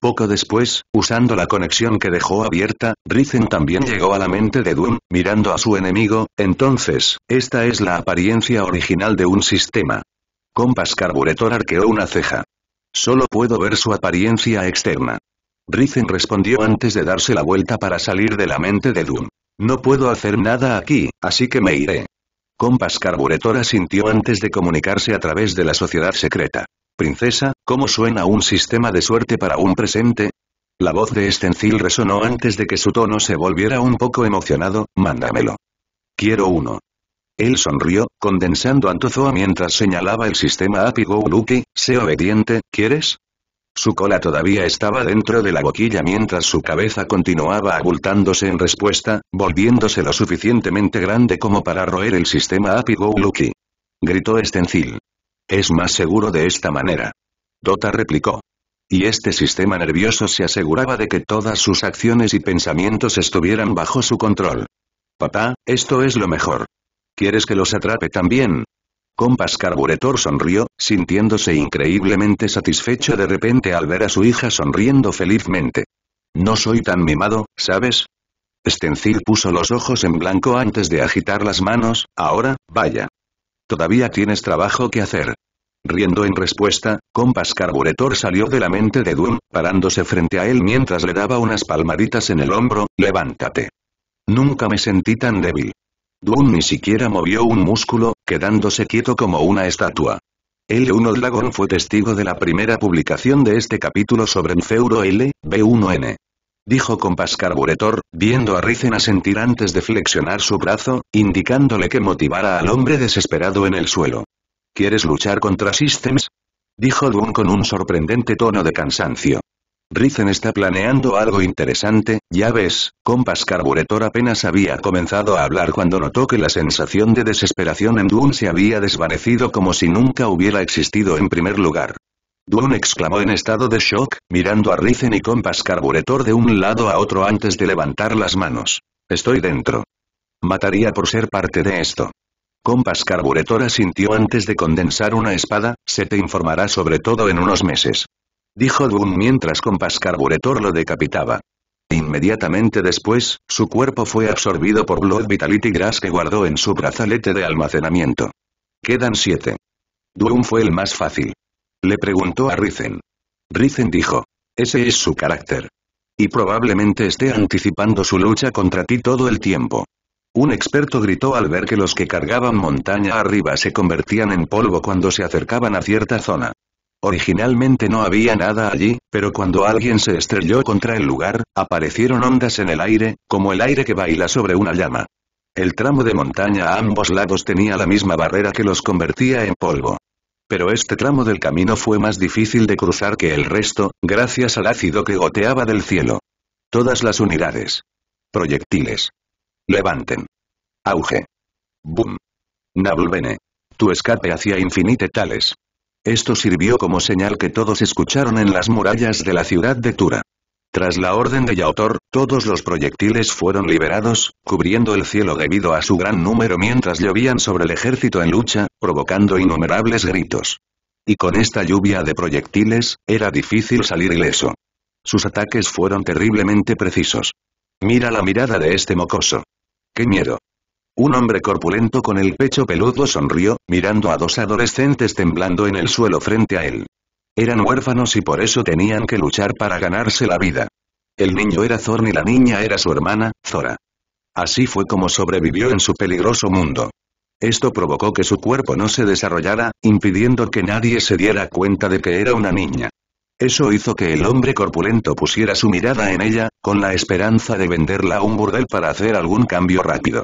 Speaker 1: Poco después, usando la conexión que dejó abierta, Rizen también llegó a la mente de Doom, mirando a su enemigo, entonces, esta es la apariencia original de un sistema. Compass Carburetor arqueó una ceja. Solo puedo ver su apariencia externa. Rizen respondió antes de darse la vuelta para salir de la mente de Doom. No puedo hacer nada aquí, así que me iré. Compas carburetora sintió antes de comunicarse a través de la sociedad secreta. Princesa, ¿cómo suena un sistema de suerte para un presente? La voz de Estencil resonó antes de que su tono se volviera un poco emocionado, mándamelo. Quiero uno. Él sonrió, condensando Antozoa mientras señalaba el sistema a Lucky, sé obediente, ¿quieres? Su cola todavía estaba dentro de la boquilla mientras su cabeza continuaba abultándose en respuesta, volviéndose lo suficientemente grande como para roer el sistema Happy Gritó Stencil. Es más seguro de esta manera. Dota replicó. Y este sistema nervioso se aseguraba de que todas sus acciones y pensamientos estuvieran bajo su control. Papá, esto es lo mejor. ¿Quieres que los atrape también? Compas Carburetor sonrió, sintiéndose increíblemente satisfecho de repente al ver a su hija sonriendo felizmente. No soy tan mimado, ¿sabes? Stencil puso los ojos en blanco antes de agitar las manos, ahora, vaya. Todavía tienes trabajo que hacer. Riendo en respuesta, Compas Carburetor salió de la mente de Doom, parándose frente a él mientras le daba unas palmaditas en el hombro, levántate. Nunca me sentí tan débil. Doom ni siquiera movió un músculo, quedándose quieto como una estatua. L1 Dragon fue testigo de la primera publicación de este capítulo sobre Feuro L, B1N. Dijo con Pascar Buretor, viendo a Rizen asentir antes de flexionar su brazo, indicándole que motivara al hombre desesperado en el suelo. ¿Quieres luchar contra Systems? Dijo Doom con un sorprendente tono de cansancio. Rizen está planeando algo interesante, ya ves, compas Carburetor apenas había comenzado a hablar cuando notó que la sensación de desesperación en Dune se había desvanecido como si nunca hubiera existido en primer lugar. Dune exclamó en estado de shock, mirando a Rizen y compas Carburetor de un lado a otro antes de levantar las manos. Estoy dentro. Mataría por ser parte de esto. Compas Carburetor asintió antes de condensar una espada, se te informará sobre todo en unos meses dijo Doom mientras con carburetor lo decapitaba. Inmediatamente después, su cuerpo fue absorbido por Blood Vitality Grass que guardó en su brazalete de almacenamiento. Quedan siete. Doom fue el más fácil. Le preguntó a Rizen. Rizen dijo. Ese es su carácter. Y probablemente esté anticipando su lucha contra ti todo el tiempo. Un experto gritó al ver que los que cargaban montaña arriba se convertían en polvo cuando se acercaban a cierta zona. Originalmente no había nada allí, pero cuando alguien se estrelló contra el lugar, aparecieron ondas en el aire, como el aire que baila sobre una llama. El tramo de montaña a ambos lados tenía la misma barrera que los convertía en polvo. Pero este tramo del camino fue más difícil de cruzar que el resto, gracias al ácido que goteaba del cielo. Todas las unidades. Proyectiles. Levanten. Auge. Boom. Nabulbene. Tu escape hacia infinite tales. Esto sirvió como señal que todos escucharon en las murallas de la ciudad de Tura. Tras la orden de Yautor, todos los proyectiles fueron liberados, cubriendo el cielo debido a su gran número mientras llovían sobre el ejército en lucha, provocando innumerables gritos. Y con esta lluvia de proyectiles, era difícil salir ileso. Sus ataques fueron terriblemente precisos. Mira la mirada de este mocoso. ¡Qué miedo! Un hombre corpulento con el pecho peludo sonrió, mirando a dos adolescentes temblando en el suelo frente a él. Eran huérfanos y por eso tenían que luchar para ganarse la vida. El niño era Zorn y la niña era su hermana, Zora. Así fue como sobrevivió en su peligroso mundo. Esto provocó que su cuerpo no se desarrollara, impidiendo que nadie se diera cuenta de que era una niña. Eso hizo que el hombre corpulento pusiera su mirada en ella, con la esperanza de venderla a un burdel para hacer algún cambio rápido.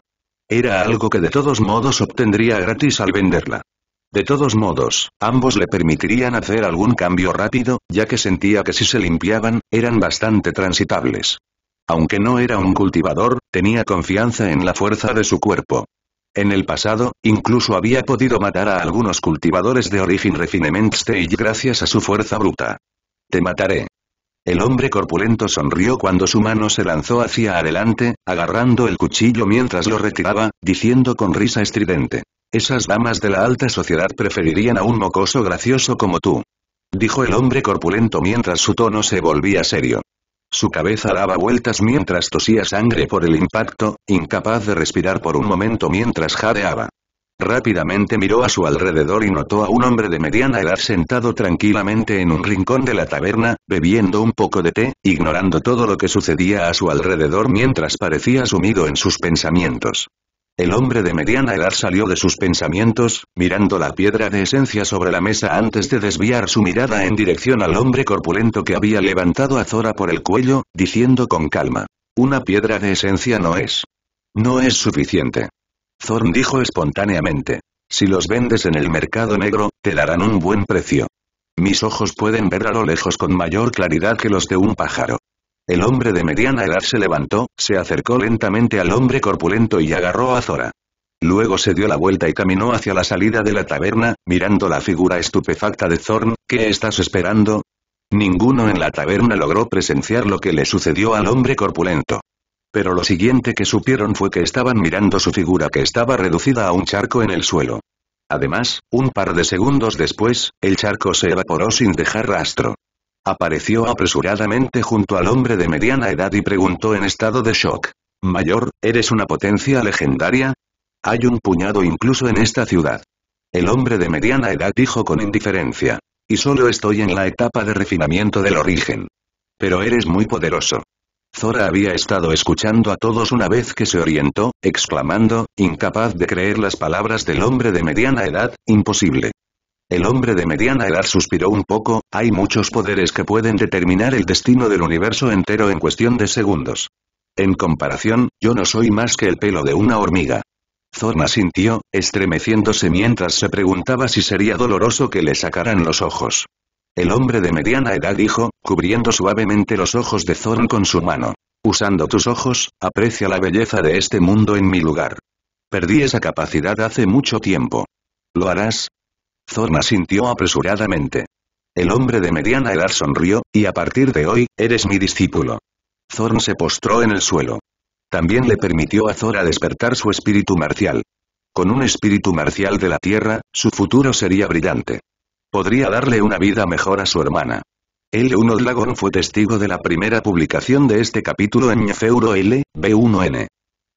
Speaker 1: Era algo que de todos modos obtendría gratis al venderla. De todos modos, ambos le permitirían hacer algún cambio rápido, ya que sentía que si se limpiaban, eran bastante transitables. Aunque no era un cultivador, tenía confianza en la fuerza de su cuerpo. En el pasado, incluso había podido matar a algunos cultivadores de origen Refinement Stage gracias a su fuerza bruta. Te mataré. El hombre corpulento sonrió cuando su mano se lanzó hacia adelante, agarrando el cuchillo mientras lo retiraba, diciendo con risa estridente. Esas damas de la alta sociedad preferirían a un mocoso gracioso como tú. Dijo el hombre corpulento mientras su tono se volvía serio. Su cabeza daba vueltas mientras tosía sangre por el impacto, incapaz de respirar por un momento mientras jadeaba. Rápidamente miró a su alrededor y notó a un hombre de mediana edad sentado tranquilamente en un rincón de la taberna, bebiendo un poco de té, ignorando todo lo que sucedía a su alrededor mientras parecía sumido en sus pensamientos. El hombre de mediana edad salió de sus pensamientos, mirando la piedra de esencia sobre la mesa antes de desviar su mirada en dirección al hombre corpulento que había levantado a Zora por el cuello, diciendo con calma. Una piedra de esencia no es. No es suficiente. Thorn dijo espontáneamente. Si los vendes en el mercado negro, te darán un buen precio. Mis ojos pueden ver a lo lejos con mayor claridad que los de un pájaro. El hombre de mediana edad se levantó, se acercó lentamente al hombre corpulento y agarró a Zora. Luego se dio la vuelta y caminó hacia la salida de la taberna, mirando la figura estupefacta de Thorn. ¿qué estás esperando? Ninguno en la taberna logró presenciar lo que le sucedió al hombre corpulento. Pero lo siguiente que supieron fue que estaban mirando su figura que estaba reducida a un charco en el suelo. Además, un par de segundos después, el charco se evaporó sin dejar rastro. Apareció apresuradamente junto al hombre de mediana edad y preguntó en estado de shock. Mayor, ¿eres una potencia legendaria? Hay un puñado incluso en esta ciudad. El hombre de mediana edad dijo con indiferencia. Y solo estoy en la etapa de refinamiento del origen. Pero eres muy poderoso. Zora había estado escuchando a todos una vez que se orientó, exclamando, incapaz de creer las palabras del hombre de mediana edad, imposible. El hombre de mediana edad suspiró un poco, hay muchos poderes que pueden determinar el destino del universo entero en cuestión de segundos. En comparación, yo no soy más que el pelo de una hormiga. Zorna sintió, estremeciéndose mientras se preguntaba si sería doloroso que le sacaran los ojos. El hombre de mediana edad dijo, cubriendo suavemente los ojos de Zorn con su mano. Usando tus ojos, aprecia la belleza de este mundo en mi lugar. Perdí esa capacidad hace mucho tiempo. ¿Lo harás? Zorn asintió apresuradamente. El hombre de mediana edad sonrió, y a partir de hoy, eres mi discípulo. Zorn se postró en el suelo. También le permitió a a despertar su espíritu marcial. Con un espíritu marcial de la Tierra, su futuro sería brillante. Podría darle una vida mejor a su hermana. L1 Dragon fue testigo de la primera publicación de este capítulo en Feuro L, B1N.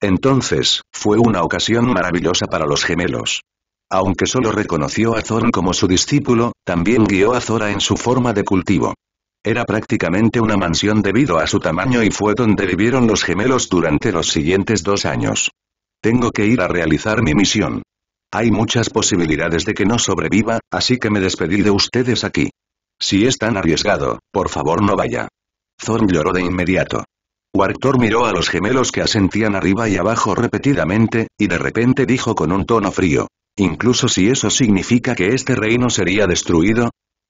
Speaker 1: Entonces, fue una ocasión maravillosa para los gemelos. Aunque solo reconoció a Zorn como su discípulo, también guió a Zora en su forma de cultivo. Era prácticamente una mansión debido a su tamaño y fue donde vivieron los gemelos durante los siguientes dos años. Tengo que ir a realizar mi misión. Hay muchas posibilidades de que no sobreviva, así que me despedí de ustedes aquí. Si es tan arriesgado, por favor no vaya. Thorn lloró de inmediato. Wartor miró a los gemelos que asentían arriba y abajo repetidamente, y de repente dijo con un tono frío. Incluso si eso significa que este reino sería destruido.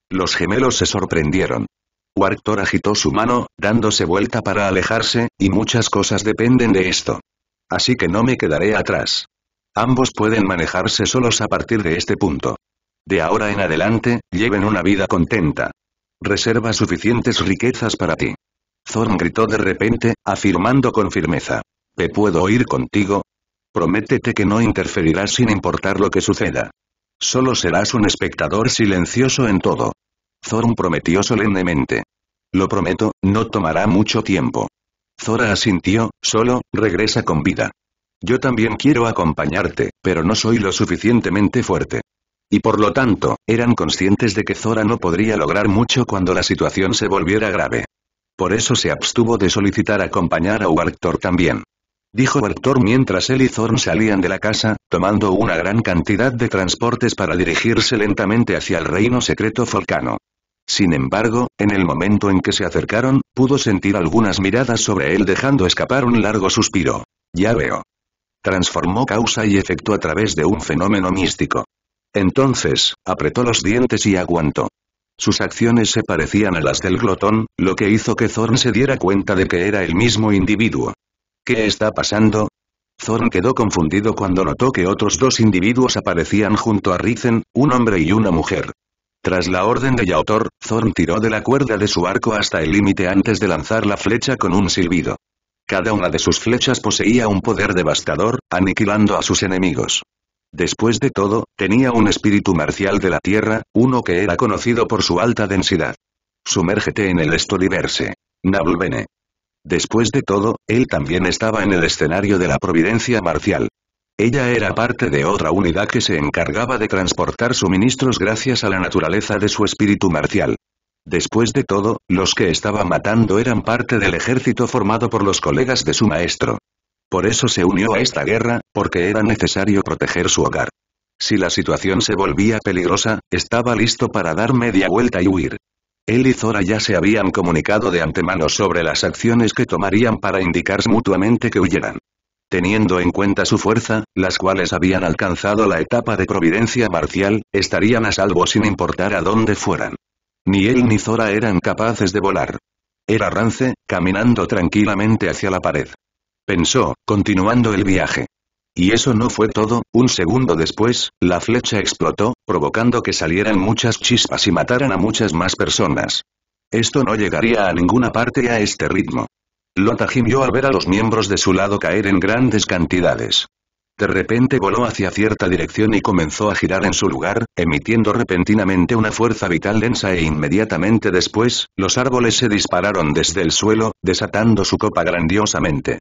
Speaker 1: Los gemelos se sorprendieron. Wartor agitó su mano, dándose vuelta para alejarse, y muchas cosas dependen de esto. Así que no me quedaré atrás. Ambos pueden manejarse solos a partir de este punto. De ahora en adelante, lleven una vida contenta. Reserva suficientes riquezas para ti. Zorn gritó de repente, afirmando con firmeza. ¿Te puedo ir contigo? Prométete que no interferirás sin importar lo que suceda. Solo serás un espectador silencioso en todo. Zorn prometió solemnemente. Lo prometo, no tomará mucho tiempo. Zora asintió, solo, regresa con vida. Yo también quiero acompañarte, pero no soy lo suficientemente fuerte. Y por lo tanto, eran conscientes de que Zora no podría lograr mucho cuando la situación se volviera grave. Por eso se abstuvo de solicitar acompañar a Warctor también. Dijo Wartor mientras él y Zorn salían de la casa, tomando una gran cantidad de transportes para dirigirse lentamente hacia el reino secreto Volcano. Sin embargo, en el momento en que se acercaron, pudo sentir algunas miradas sobre él dejando escapar un largo suspiro. Ya veo transformó causa y efecto a través de un fenómeno místico. Entonces, apretó los dientes y aguantó. Sus acciones se parecían a las del glotón, lo que hizo que Zorn se diera cuenta de que era el mismo individuo. ¿Qué está pasando? Zorn quedó confundido cuando notó que otros dos individuos aparecían junto a Rizen, un hombre y una mujer. Tras la orden de Yautor, Zorn tiró de la cuerda de su arco hasta el límite antes de lanzar la flecha con un silbido. Cada una de sus flechas poseía un poder devastador, aniquilando a sus enemigos. Después de todo, tenía un espíritu marcial de la Tierra, uno que era conocido por su alta densidad. Sumérgete en el Estoliverse. Nabulbene. Después de todo, él también estaba en el escenario de la providencia marcial. Ella era parte de otra unidad que se encargaba de transportar suministros gracias a la naturaleza de su espíritu marcial. Después de todo, los que estaba matando eran parte del ejército formado por los colegas de su maestro. Por eso se unió a esta guerra, porque era necesario proteger su hogar. Si la situación se volvía peligrosa, estaba listo para dar media vuelta y huir. Él y Zora ya se habían comunicado de antemano sobre las acciones que tomarían para indicarse mutuamente que huyeran. Teniendo en cuenta su fuerza, las cuales habían alcanzado la etapa de providencia marcial, estarían a salvo sin importar a dónde fueran. Ni él ni Zora eran capaces de volar. Era Rance, caminando tranquilamente hacia la pared. Pensó, continuando el viaje. Y eso no fue todo, un segundo después, la flecha explotó, provocando que salieran muchas chispas y mataran a muchas más personas. Esto no llegaría a ninguna parte a este ritmo. Lota gimió al ver a los miembros de su lado caer en grandes cantidades. De repente voló hacia cierta dirección y comenzó a girar en su lugar, emitiendo repentinamente una fuerza vital densa e inmediatamente después, los árboles se dispararon desde el suelo, desatando su copa grandiosamente.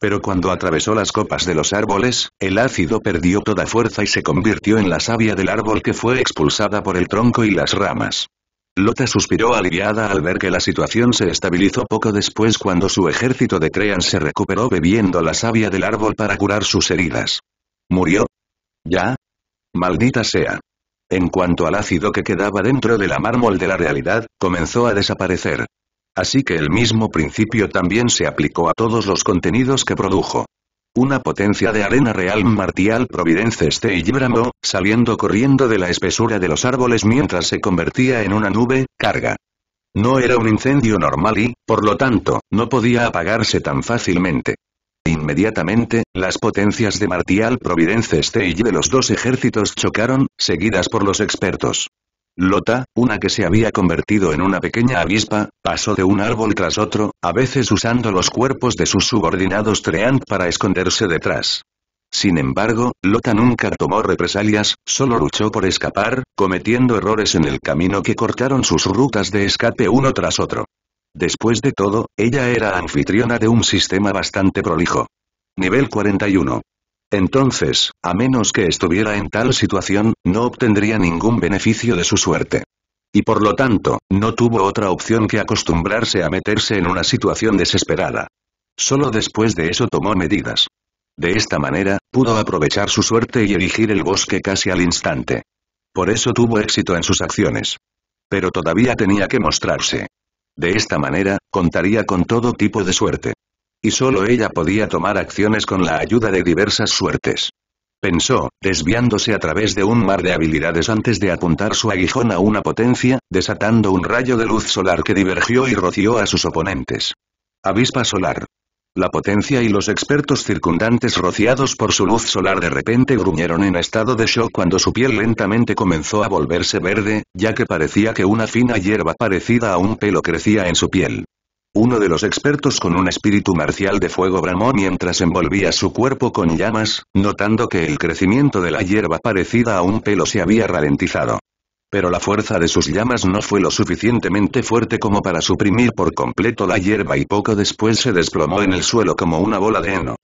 Speaker 1: Pero cuando atravesó las copas de los árboles, el ácido perdió toda fuerza y se convirtió en la savia del árbol que fue expulsada por el tronco y las ramas. Lota suspiró aliviada al ver que la situación se estabilizó poco después cuando su ejército de Crean se recuperó bebiendo la savia del árbol para curar sus heridas. ¿Murió? ¿Ya? Maldita sea. En cuanto al ácido que quedaba dentro de la mármol de la realidad, comenzó a desaparecer. Así que el mismo principio también se aplicó a todos los contenidos que produjo. Una potencia de arena real martial providence este Stage bramó, saliendo corriendo de la espesura de los árboles mientras se convertía en una nube, carga. No era un incendio normal y, por lo tanto, no podía apagarse tan fácilmente. Inmediatamente, las potencias de Martial Providence este Stage de los dos ejércitos chocaron, seguidas por los expertos. Lota, una que se había convertido en una pequeña avispa, pasó de un árbol tras otro, a veces usando los cuerpos de sus subordinados Treant para esconderse detrás. Sin embargo, Lota nunca tomó represalias, solo luchó por escapar, cometiendo errores en el camino que cortaron sus rutas de escape uno tras otro. Después de todo, ella era anfitriona de un sistema bastante prolijo. Nivel 41. Entonces, a menos que estuviera en tal situación, no obtendría ningún beneficio de su suerte. Y por lo tanto, no tuvo otra opción que acostumbrarse a meterse en una situación desesperada. Solo después de eso tomó medidas. De esta manera, pudo aprovechar su suerte y erigir el bosque casi al instante. Por eso tuvo éxito en sus acciones. Pero todavía tenía que mostrarse. De esta manera, contaría con todo tipo de suerte y solo ella podía tomar acciones con la ayuda de diversas suertes. Pensó, desviándose a través de un mar de habilidades antes de apuntar su aguijón a una potencia, desatando un rayo de luz solar que divergió y roció a sus oponentes. Avispa solar. La potencia y los expertos circundantes rociados por su luz solar de repente gruñeron en estado de shock cuando su piel lentamente comenzó a volverse verde, ya que parecía que una fina hierba parecida a un pelo crecía en su piel. Uno de los expertos con un espíritu marcial de fuego bramó mientras envolvía su cuerpo con llamas, notando que el crecimiento de la hierba parecida a un pelo se había ralentizado. Pero la fuerza de sus llamas no fue lo suficientemente fuerte como para suprimir por completo la hierba y poco después se desplomó en el suelo como una bola de heno.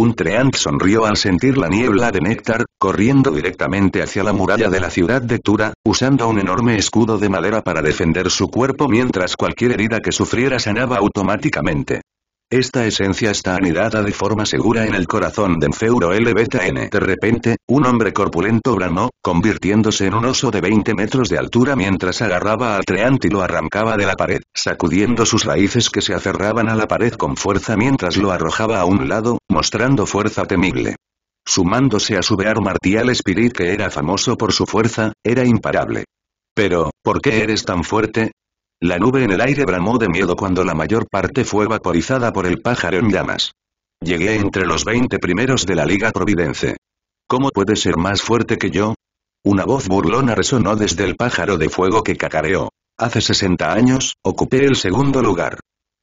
Speaker 1: Un treant sonrió al sentir la niebla de néctar, corriendo directamente hacia la muralla de la ciudad de Tura, usando un enorme escudo de madera para defender su cuerpo mientras cualquier herida que sufriera sanaba automáticamente. Esta esencia está anidada de forma segura en el corazón de Enfeuro L De repente, un hombre corpulento bramó, convirtiéndose en un oso de 20 metros de altura mientras agarraba al treante y lo arrancaba de la pared, sacudiendo sus raíces que se aferraban a la pared con fuerza mientras lo arrojaba a un lado, mostrando fuerza temible. Sumándose a su bear martial Spirit que era famoso por su fuerza, era imparable. Pero, ¿por qué eres tan fuerte? La nube en el aire bramó de miedo cuando la mayor parte fue vaporizada por el pájaro en llamas. Llegué entre los 20 primeros de la Liga Providence. ¿Cómo puede ser más fuerte que yo? Una voz burlona resonó desde el pájaro de fuego que cacareó. Hace 60 años, ocupé el segundo lugar.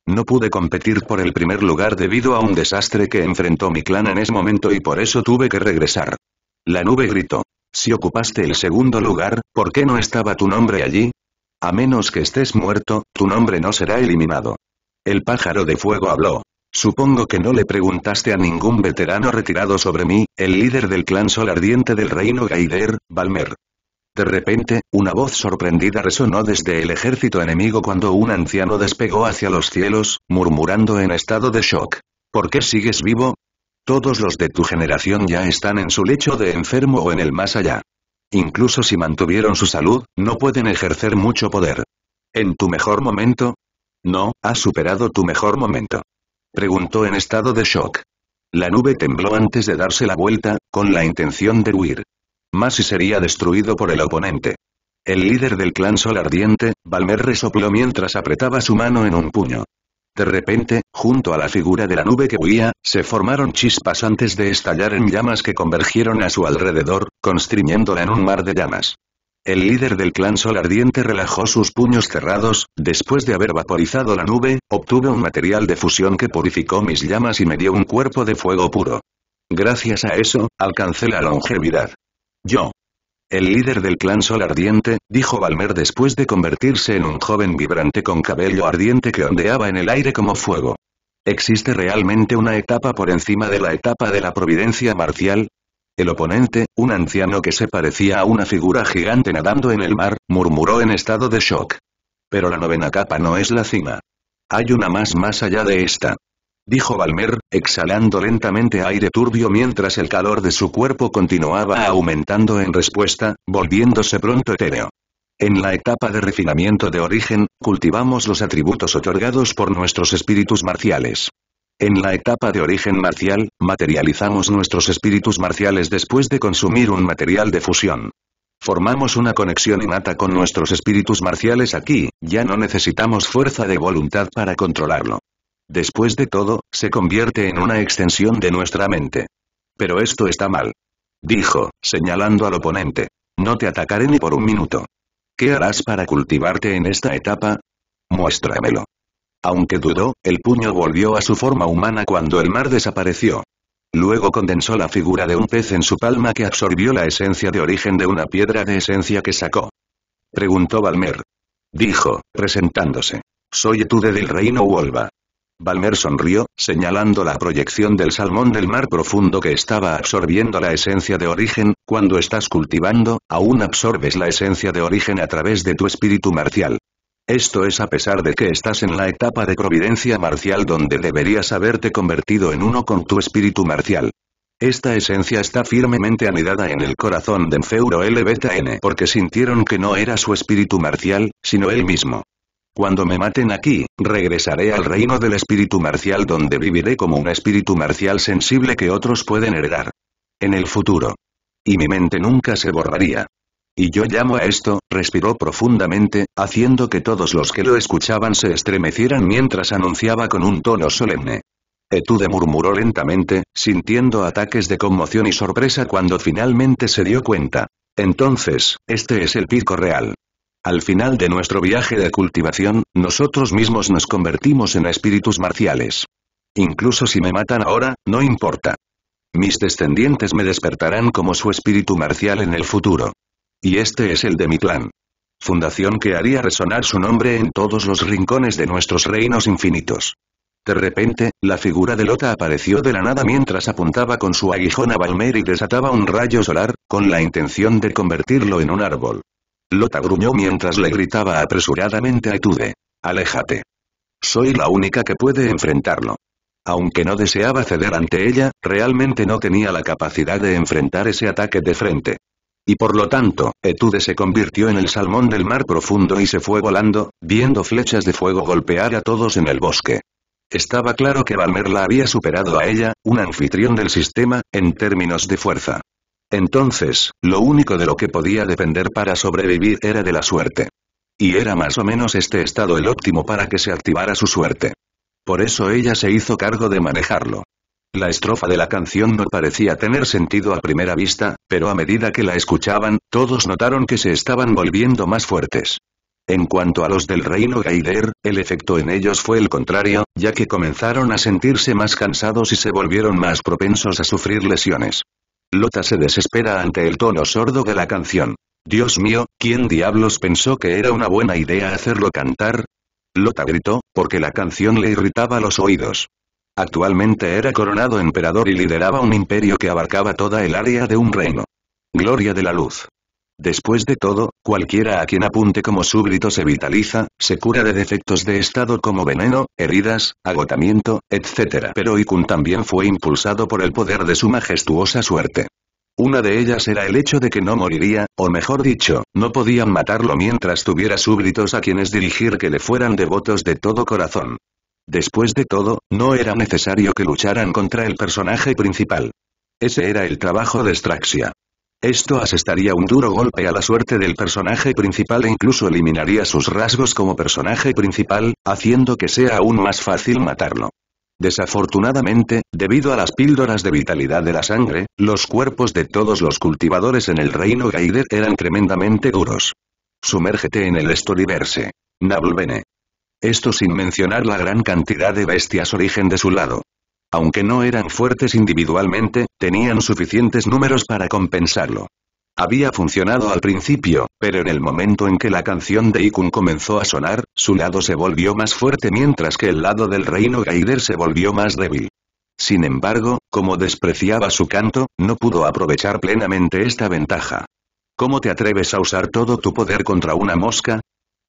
Speaker 1: No pude competir por el primer lugar debido a un desastre que enfrentó mi clan en ese momento y por eso tuve que regresar. La nube gritó. Si ocupaste el segundo lugar, ¿por qué no estaba tu nombre allí? A menos que estés muerto, tu nombre no será eliminado. El pájaro de fuego habló. Supongo que no le preguntaste a ningún veterano retirado sobre mí, el líder del clan Sol Ardiente del reino Gaider, Balmer. De repente, una voz sorprendida resonó desde el ejército enemigo cuando un anciano despegó hacia los cielos, murmurando en estado de shock. ¿Por qué sigues vivo? Todos los de tu generación ya están en su lecho de enfermo o en el más allá. Incluso si mantuvieron su salud, no pueden ejercer mucho poder. ¿En tu mejor momento? No, has superado tu mejor momento. Preguntó en estado de shock. La nube tembló antes de darse la vuelta, con la intención de huir. Más si sería destruido por el oponente. El líder del clan Sol Ardiente, Balmer resopló mientras apretaba su mano en un puño. De repente, junto a la figura de la nube que huía, se formaron chispas antes de estallar en llamas que convergieron a su alrededor, constriñéndola en un mar de llamas. El líder del clan Sol Ardiente relajó sus puños cerrados, después de haber vaporizado la nube, obtuve un material de fusión que purificó mis llamas y me dio un cuerpo de fuego puro. Gracias a eso, alcancé la longevidad. Yo, el líder del clan Sol Ardiente, dijo Balmer después de convertirse en un joven vibrante con cabello ardiente que ondeaba en el aire como fuego. ¿Existe realmente una etapa por encima de la etapa de la providencia marcial? El oponente, un anciano que se parecía a una figura gigante nadando en el mar, murmuró en estado de shock. Pero la novena capa no es la cima. Hay una más más allá de esta dijo Balmer, exhalando lentamente aire turbio mientras el calor de su cuerpo continuaba aumentando en respuesta, volviéndose pronto etéreo. En la etapa de refinamiento de origen, cultivamos los atributos otorgados por nuestros espíritus marciales. En la etapa de origen marcial, materializamos nuestros espíritus marciales después de consumir un material de fusión. Formamos una conexión innata con nuestros espíritus marciales aquí, ya no necesitamos fuerza de voluntad para controlarlo. Después de todo, se convierte en una extensión de nuestra mente. Pero esto está mal. Dijo, señalando al oponente. No te atacaré ni por un minuto. ¿Qué harás para cultivarte en esta etapa? Muéstramelo. Aunque dudó, el puño volvió a su forma humana cuando el mar desapareció. Luego condensó la figura de un pez en su palma que absorbió la esencia de origen de una piedra de esencia que sacó. Preguntó Balmer. Dijo, presentándose. Soy Etude del reino Wolva. Balmer sonrió, señalando la proyección del salmón del mar profundo que estaba absorbiendo la esencia de origen, cuando estás cultivando, aún absorbes la esencia de origen a través de tu espíritu marcial. Esto es a pesar de que estás en la etapa de providencia marcial donde deberías haberte convertido en uno con tu espíritu marcial. Esta esencia está firmemente anidada en el corazón de Enfeuro lbtn porque sintieron que no era su espíritu marcial, sino él mismo. Cuando me maten aquí, regresaré al reino del espíritu marcial donde viviré como un espíritu marcial sensible que otros pueden heredar. En el futuro. Y mi mente nunca se borraría. Y yo llamo a esto, respiró profundamente, haciendo que todos los que lo escuchaban se estremecieran mientras anunciaba con un tono solemne. Etude murmuró lentamente, sintiendo ataques de conmoción y sorpresa cuando finalmente se dio cuenta. Entonces, este es el pico real. Al final de nuestro viaje de cultivación, nosotros mismos nos convertimos en espíritus marciales. Incluso si me matan ahora, no importa. Mis descendientes me despertarán como su espíritu marcial en el futuro. Y este es el de mi clan. Fundación que haría resonar su nombre en todos los rincones de nuestros reinos infinitos. De repente, la figura de Lota apareció de la nada mientras apuntaba con su aguijón a Balmer y desataba un rayo solar, con la intención de convertirlo en un árbol. Lota gruñó mientras le gritaba apresuradamente a Etude. Aléjate. Soy la única que puede enfrentarlo. Aunque no deseaba ceder ante ella, realmente no tenía la capacidad de enfrentar ese ataque de frente. Y por lo tanto, Etude se convirtió en el salmón del mar profundo y se fue volando, viendo flechas de fuego golpear a todos en el bosque. Estaba claro que Balmer la había superado a ella, un anfitrión del sistema, en términos de fuerza. Entonces, lo único de lo que podía depender para sobrevivir era de la suerte. Y era más o menos este estado el óptimo para que se activara su suerte. Por eso ella se hizo cargo de manejarlo. La estrofa de la canción no parecía tener sentido a primera vista, pero a medida que la escuchaban, todos notaron que se estaban volviendo más fuertes. En cuanto a los del reino Gaider, el efecto en ellos fue el contrario, ya que comenzaron a sentirse más cansados y se volvieron más propensos a sufrir lesiones. Lota se desespera ante el tono sordo de la canción. Dios mío, ¿quién diablos pensó que era una buena idea hacerlo cantar? Lota gritó, porque la canción le irritaba los oídos. Actualmente era coronado emperador y lideraba un imperio que abarcaba toda el área de un reino. Gloria de la luz. Después de todo, cualquiera a quien apunte como súbdito se vitaliza, se cura de defectos de estado como veneno, heridas, agotamiento, etc. Pero Ikun también fue impulsado por el poder de su majestuosa suerte. Una de ellas era el hecho de que no moriría, o mejor dicho, no podían matarlo mientras tuviera súbditos a quienes dirigir que le fueran devotos de todo corazón. Después de todo, no era necesario que lucharan contra el personaje principal. Ese era el trabajo de Straxia. Esto asestaría un duro golpe a la suerte del personaje principal e incluso eliminaría sus rasgos como personaje principal, haciendo que sea aún más fácil matarlo. Desafortunadamente, debido a las píldoras de vitalidad de la sangre, los cuerpos de todos los cultivadores en el reino Gaider eran tremendamente duros. Sumérgete en el Storyverse. Nablvene. Esto sin mencionar la gran cantidad de bestias origen de su lado. Aunque no eran fuertes individualmente, Tenían suficientes números para compensarlo. Había funcionado al principio, pero en el momento en que la canción de Ikun comenzó a sonar, su lado se volvió más fuerte mientras que el lado del reino Gaider se volvió más débil. Sin embargo, como despreciaba su canto, no pudo aprovechar plenamente esta ventaja. ¿Cómo te atreves a usar todo tu poder contra una mosca?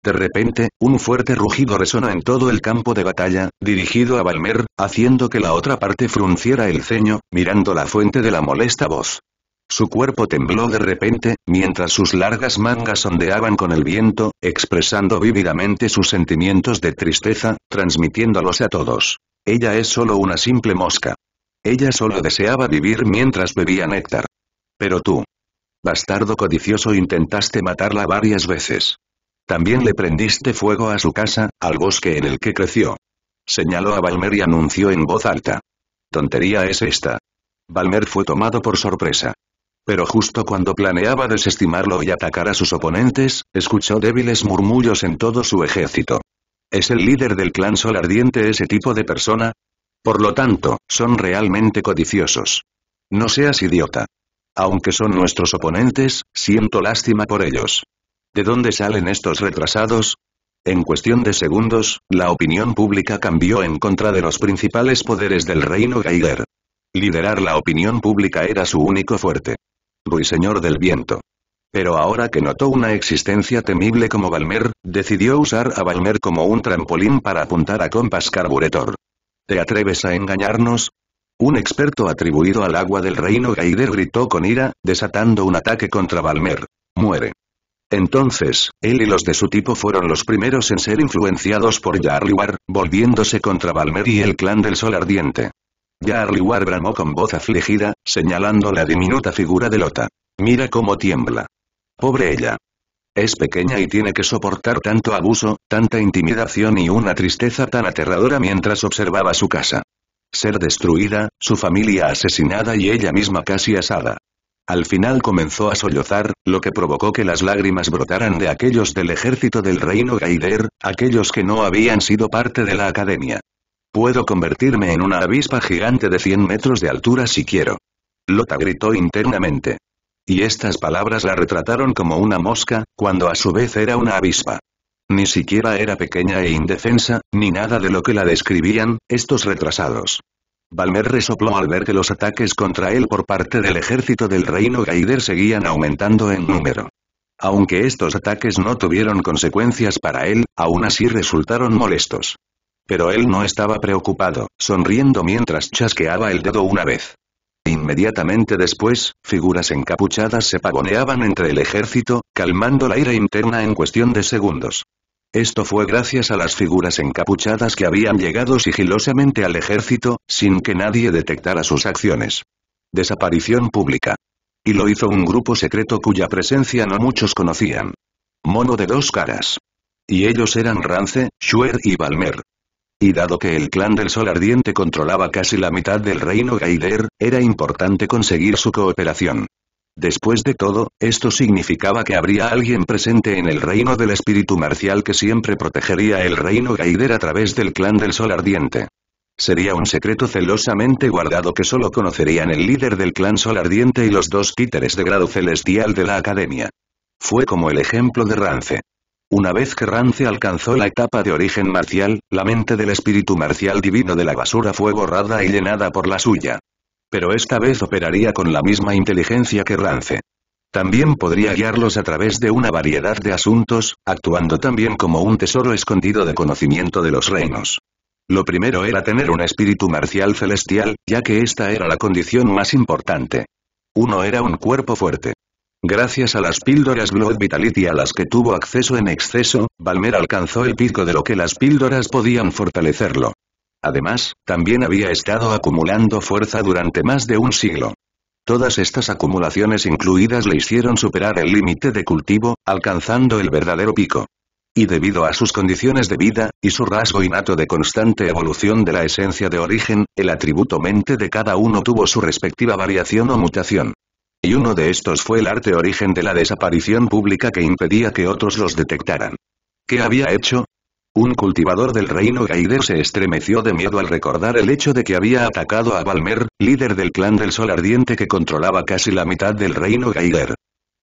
Speaker 1: De repente, un fuerte rugido resona en todo el campo de batalla, dirigido a Valmer, haciendo que la otra parte frunciera el ceño, mirando la fuente de la molesta voz. Su cuerpo tembló de repente, mientras sus largas mangas ondeaban con el viento, expresando vívidamente sus sentimientos de tristeza, transmitiéndolos a todos. Ella es solo una simple mosca. Ella solo deseaba vivir mientras bebía néctar. Pero tú. Bastardo codicioso intentaste matarla varias veces. También le prendiste fuego a su casa, al bosque en el que creció. Señaló a Balmer y anunció en voz alta. Tontería es esta. Balmer fue tomado por sorpresa. Pero justo cuando planeaba desestimarlo y atacar a sus oponentes, escuchó débiles murmullos en todo su ejército. ¿Es el líder del clan Sol Ardiente ese tipo de persona? Por lo tanto, son realmente codiciosos. No seas idiota. Aunque son nuestros oponentes, siento lástima por ellos. ¿De dónde salen estos retrasados? En cuestión de segundos, la opinión pública cambió en contra de los principales poderes del reino Geiger. Liderar la opinión pública era su único fuerte. Ruiseñor del viento. Pero ahora que notó una existencia temible como Valmer, decidió usar a Valmer como un trampolín para apuntar a Compass Carburetor. ¿Te atreves a engañarnos? Un experto atribuido al agua del reino Gaider gritó con ira, desatando un ataque contra Valmer. Muere. Entonces, él y los de su tipo fueron los primeros en ser influenciados por Yarliwar, volviéndose contra Valmer y el clan del Sol Ardiente. Yarliwar bramó con voz afligida, señalando la diminuta figura de Lota. Mira cómo tiembla. Pobre ella. Es pequeña y tiene que soportar tanto abuso, tanta intimidación y una tristeza tan aterradora mientras observaba su casa. Ser destruida, su familia asesinada y ella misma casi asada. Al final comenzó a sollozar, lo que provocó que las lágrimas brotaran de aquellos del ejército del reino Gaider, aquellos que no habían sido parte de la academia. Puedo convertirme en una avispa gigante de 100 metros de altura si quiero. Lota gritó internamente. Y estas palabras la retrataron como una mosca, cuando a su vez era una avispa. Ni siquiera era pequeña e indefensa, ni nada de lo que la describían, estos retrasados. Balmer resopló al ver que los ataques contra él por parte del ejército del reino Gaider seguían aumentando en número. Aunque estos ataques no tuvieron consecuencias para él, aún así resultaron molestos. Pero él no estaba preocupado, sonriendo mientras chasqueaba el dedo una vez. Inmediatamente después, figuras encapuchadas se pavoneaban entre el ejército, calmando la ira interna en cuestión de segundos. Esto fue gracias a las figuras encapuchadas que habían llegado sigilosamente al ejército, sin que nadie detectara sus acciones. Desaparición pública. Y lo hizo un grupo secreto cuya presencia no muchos conocían. Mono de dos caras. Y ellos eran Rance, Schwer y Balmer. Y dado que el clan del Sol Ardiente controlaba casi la mitad del reino Gaider, era importante conseguir su cooperación. Después de todo, esto significaba que habría alguien presente en el reino del espíritu marcial que siempre protegería el reino Gaider a través del clan del sol ardiente. Sería un secreto celosamente guardado que solo conocerían el líder del clan sol ardiente y los dos títeres de grado celestial de la academia. Fue como el ejemplo de Rance. Una vez que Rance alcanzó la etapa de origen marcial, la mente del espíritu marcial divino de la basura fue borrada y llenada por la suya. Pero esta vez operaría con la misma inteligencia que Rance. También podría guiarlos a través de una variedad de asuntos, actuando también como un tesoro escondido de conocimiento de los reinos. Lo primero era tener un espíritu marcial celestial, ya que esta era la condición más importante. Uno era un cuerpo fuerte. Gracias a las píldoras Blood Vitality a las que tuvo acceso en exceso, Balmer alcanzó el pico de lo que las píldoras podían fortalecerlo. Además, también había estado acumulando fuerza durante más de un siglo. Todas estas acumulaciones incluidas le hicieron superar el límite de cultivo, alcanzando el verdadero pico. Y debido a sus condiciones de vida, y su rasgo innato de constante evolución de la esencia de origen, el atributo mente de cada uno tuvo su respectiva variación o mutación. Y uno de estos fue el arte origen de la desaparición pública que impedía que otros los detectaran. ¿Qué había hecho? Un cultivador del reino Gaider se estremeció de miedo al recordar el hecho de que había atacado a Balmer, líder del clan del Sol Ardiente que controlaba casi la mitad del reino Gaider.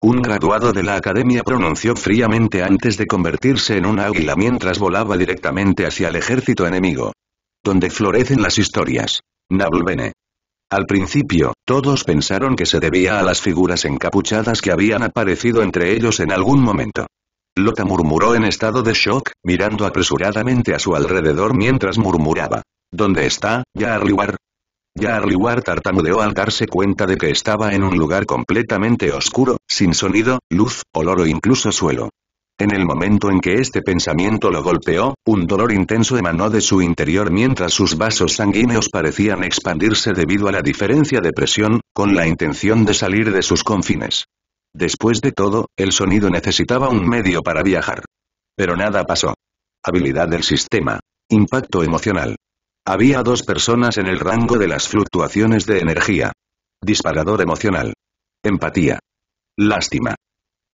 Speaker 1: Un graduado de la academia pronunció fríamente antes de convertirse en un águila mientras volaba directamente hacia el ejército enemigo. Donde florecen las historias. Nablvene. Al principio, todos pensaron que se debía a las figuras encapuchadas que habían aparecido entre ellos en algún momento. Lota murmuró en estado de shock, mirando apresuradamente a su alrededor mientras murmuraba. ¿Dónde está, Yarliwar? Yarliwar tartamudeó al darse cuenta de que estaba en un lugar completamente oscuro, sin sonido, luz, olor o incluso suelo. En el momento en que este pensamiento lo golpeó, un dolor intenso emanó de su interior mientras sus vasos sanguíneos parecían expandirse debido a la diferencia de presión, con la intención de salir de sus confines. Después de todo, el sonido necesitaba un medio para viajar. Pero nada pasó. Habilidad del sistema. Impacto emocional. Había dos personas en el rango de las fluctuaciones de energía. Disparador emocional. Empatía. Lástima.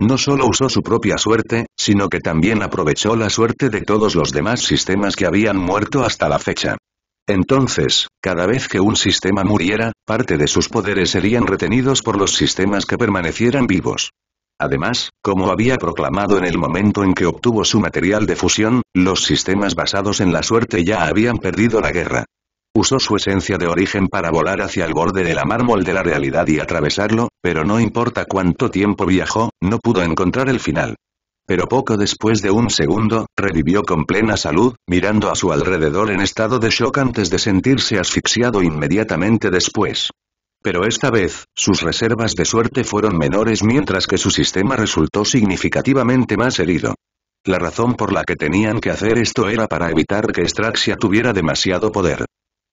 Speaker 1: No solo usó su propia suerte, sino que también aprovechó la suerte de todos los demás sistemas que habían muerto hasta la fecha. Entonces, cada vez que un sistema muriera, parte de sus poderes serían retenidos por los sistemas que permanecieran vivos. Además, como había proclamado en el momento en que obtuvo su material de fusión, los sistemas basados en la suerte ya habían perdido la guerra. Usó su esencia de origen para volar hacia el borde de la mármol de la realidad y atravesarlo, pero no importa cuánto tiempo viajó, no pudo encontrar el final. Pero poco después de un segundo, revivió con plena salud, mirando a su alrededor en estado de shock antes de sentirse asfixiado inmediatamente después. Pero esta vez, sus reservas de suerte fueron menores mientras que su sistema resultó significativamente más herido. La razón por la que tenían que hacer esto era para evitar que Straxia tuviera demasiado poder.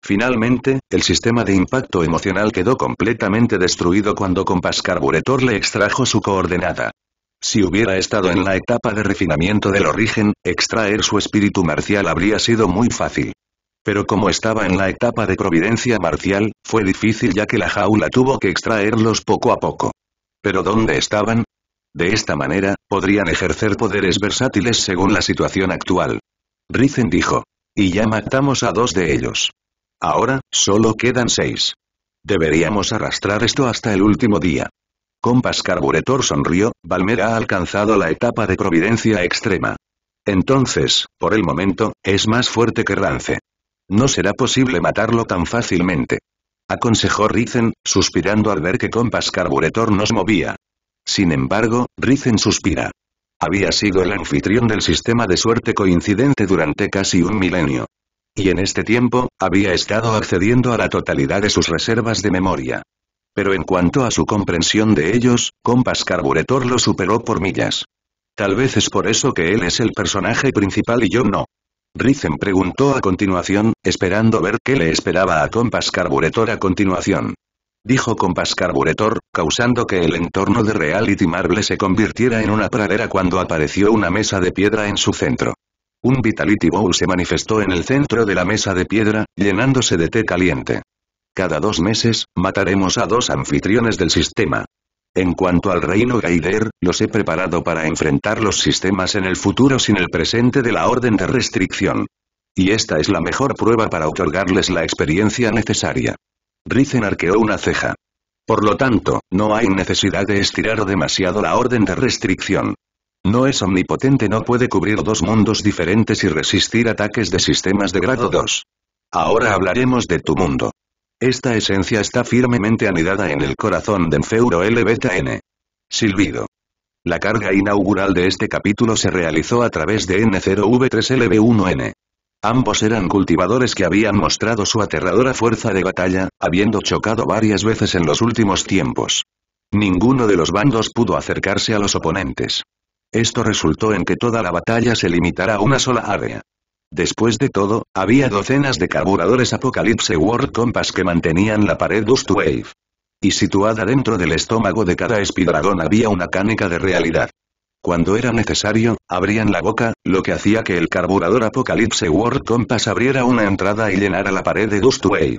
Speaker 1: Finalmente, el sistema de impacto emocional quedó completamente destruido cuando Compass Carburetor le extrajo su coordenada. Si hubiera estado en la etapa de refinamiento del origen, extraer su espíritu marcial habría sido muy fácil. Pero como estaba en la etapa de providencia marcial, fue difícil ya que la jaula tuvo que extraerlos poco a poco. ¿Pero dónde estaban? De esta manera, podrían ejercer poderes versátiles según la situación actual. Rizen dijo. Y ya matamos a dos de ellos. Ahora, solo quedan seis. Deberíamos arrastrar esto hasta el último día. Compas Carburetor sonrió, Balmer ha alcanzado la etapa de providencia extrema. Entonces, por el momento, es más fuerte que Rance. No será posible matarlo tan fácilmente. Aconsejó Rizen, suspirando al ver que Compas Carburetor nos movía. Sin embargo, Rizen suspira. Había sido el anfitrión del sistema de suerte coincidente durante casi un milenio. Y en este tiempo, había estado accediendo a la totalidad de sus reservas de memoria. Pero en cuanto a su comprensión de ellos, Compass Carburetor lo superó por millas. Tal vez es por eso que él es el personaje principal y yo no. Rizen preguntó a continuación, esperando ver qué le esperaba a Compass Carburetor a continuación. Dijo Compass Carburetor, causando que el entorno de Reality Marble se convirtiera en una pradera cuando apareció una mesa de piedra en su centro. Un Vitality Bowl se manifestó en el centro de la mesa de piedra, llenándose de té caliente. Cada dos meses, mataremos a dos anfitriones del sistema. En cuanto al reino Gaider, los he preparado para enfrentar los sistemas en el futuro sin el presente de la orden de restricción. Y esta es la mejor prueba para otorgarles la experiencia necesaria. Rizen arqueó una ceja. Por lo tanto, no hay necesidad de estirar demasiado la orden de restricción. No es omnipotente, no puede cubrir dos mundos diferentes y resistir ataques de sistemas de grado 2. Ahora hablaremos de tu mundo. Esta esencia está firmemente anidada en el corazón de Enfeuro L.B.T.N. Silbido. La carga inaugural de este capítulo se realizó a través de N0V3LB1N. Ambos eran cultivadores que habían mostrado su aterradora fuerza de batalla, habiendo chocado varias veces en los últimos tiempos. Ninguno de los bandos pudo acercarse a los oponentes. Esto resultó en que toda la batalla se limitara a una sola área. Después de todo, había docenas de carburadores Apocalypse World Compass que mantenían la pared Dust Wave. Y situada dentro del estómago de cada espidragón había una cánica de realidad. Cuando era necesario, abrían la boca, lo que hacía que el carburador Apocalypse World Compass abriera una entrada y llenara la pared de Dust Wave.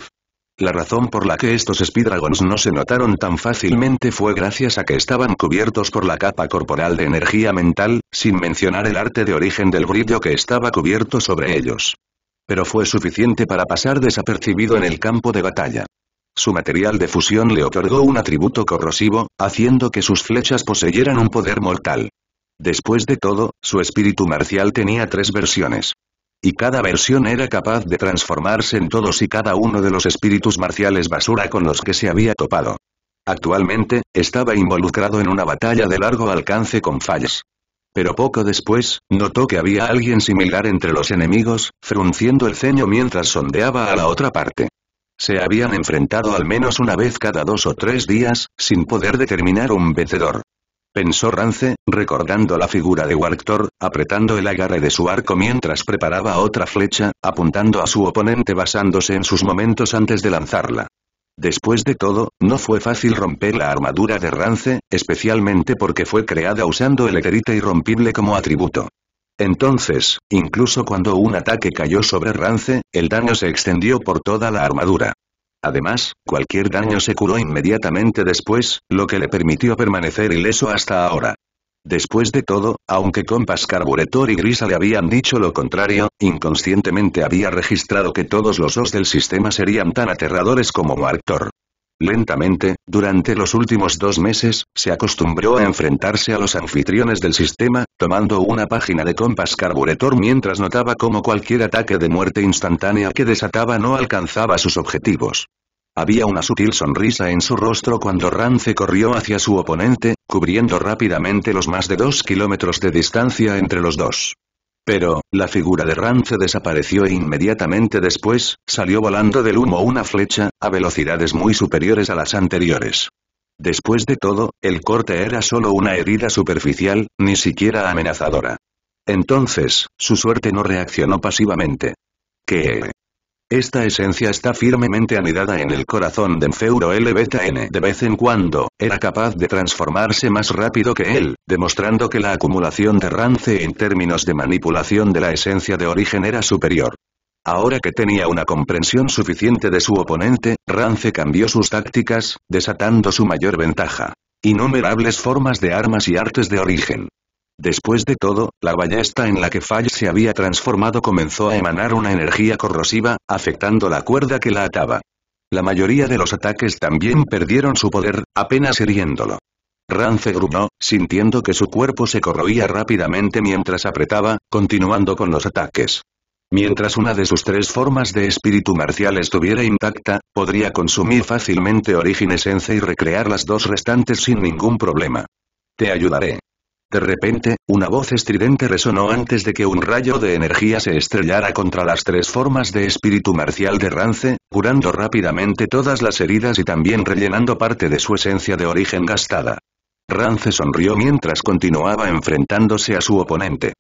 Speaker 1: La razón por la que estos Speedragons no se notaron tan fácilmente fue gracias a que estaban cubiertos por la capa corporal de energía mental, sin mencionar el arte de origen del brillo que estaba cubierto sobre ellos. Pero fue suficiente para pasar desapercibido en el campo de batalla. Su material de fusión le otorgó un atributo corrosivo, haciendo que sus flechas poseyeran un poder mortal. Después de todo, su espíritu marcial tenía tres versiones y cada versión era capaz de transformarse en todos y cada uno de los espíritus marciales basura con los que se había topado. Actualmente, estaba involucrado en una batalla de largo alcance con Falles. Pero poco después, notó que había alguien similar entre los enemigos, frunciendo el ceño mientras sondeaba a la otra parte. Se habían enfrentado al menos una vez cada dos o tres días, sin poder determinar un vencedor pensó Rance, recordando la figura de Warctor, apretando el agarre de su arco mientras preparaba otra flecha, apuntando a su oponente basándose en sus momentos antes de lanzarla. Después de todo, no fue fácil romper la armadura de Rance, especialmente porque fue creada usando el Eterite irrompible como atributo. Entonces, incluso cuando un ataque cayó sobre Rance, el daño se extendió por toda la armadura. Además, cualquier daño se curó inmediatamente después, lo que le permitió permanecer ileso hasta ahora. Después de todo, aunque Compas Carburetor y Grisa le habían dicho lo contrario, inconscientemente había registrado que todos los os del sistema serían tan aterradores como Walter. Lentamente, durante los últimos dos meses, se acostumbró a enfrentarse a los anfitriones del sistema, tomando una página de compás carburetor mientras notaba cómo cualquier ataque de muerte instantánea que desataba no alcanzaba sus objetivos. Había una sutil sonrisa en su rostro cuando Rance corrió hacia su oponente, cubriendo rápidamente los más de dos kilómetros de distancia entre los dos. Pero, la figura de Rance desapareció e inmediatamente después, salió volando del humo una flecha, a velocidades muy superiores a las anteriores. Después de todo, el corte era solo una herida superficial, ni siquiera amenazadora. Entonces, su suerte no reaccionó pasivamente. ¿Qué? Esta esencia está firmemente anidada en el corazón de Enfeuro L De vez en cuando, era capaz de transformarse más rápido que él, demostrando que la acumulación de Rance en términos de manipulación de la esencia de origen era superior. Ahora que tenía una comprensión suficiente de su oponente, Rance cambió sus tácticas, desatando su mayor ventaja. Innumerables formas de armas y artes de origen, Después de todo, la ballesta en la que Fall se había transformado comenzó a emanar una energía corrosiva, afectando la cuerda que la ataba. La mayoría de los ataques también perdieron su poder, apenas hiriéndolo. Rance gruñó, sintiendo que su cuerpo se corroía rápidamente mientras apretaba, continuando con los ataques. Mientras una de sus tres formas de espíritu marcial estuviera intacta, podría consumir fácilmente origen Esencia y recrear las dos restantes sin ningún problema. Te ayudaré. De repente, una voz estridente resonó antes de que un rayo de energía se estrellara contra las tres formas de espíritu marcial de Rance, curando rápidamente todas las heridas y también rellenando parte de su esencia de origen gastada. Rance sonrió mientras continuaba enfrentándose a su oponente.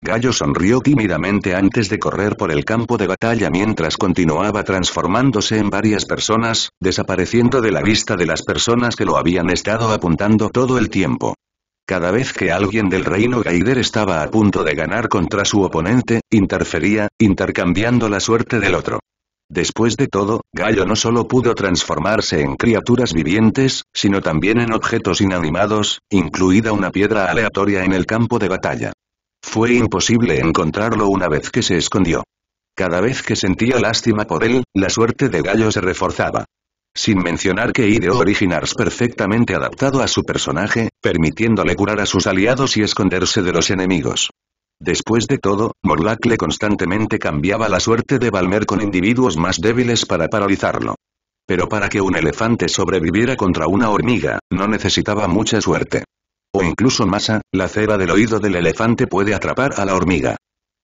Speaker 1: Gallo sonrió tímidamente antes de correr por el campo de batalla mientras continuaba transformándose en varias personas, desapareciendo de la vista de las personas que lo habían estado apuntando todo el tiempo. Cada vez que alguien del reino Gaider estaba a punto de ganar contra su oponente, interfería, intercambiando la suerte del otro. Después de todo, Gallo no solo pudo transformarse en criaturas vivientes, sino también en objetos inanimados, incluida una piedra aleatoria en el campo de batalla. Fue imposible encontrarlo una vez que se escondió. Cada vez que sentía lástima por él, la suerte de Gallo se reforzaba sin mencionar que ideó Originars perfectamente adaptado a su personaje, permitiéndole curar a sus aliados y esconderse de los enemigos. Después de todo, le constantemente cambiaba la suerte de Balmer con individuos más débiles para paralizarlo. Pero para que un elefante sobreviviera contra una hormiga, no necesitaba mucha suerte. O incluso masa, la cera del oído del elefante puede atrapar a la hormiga.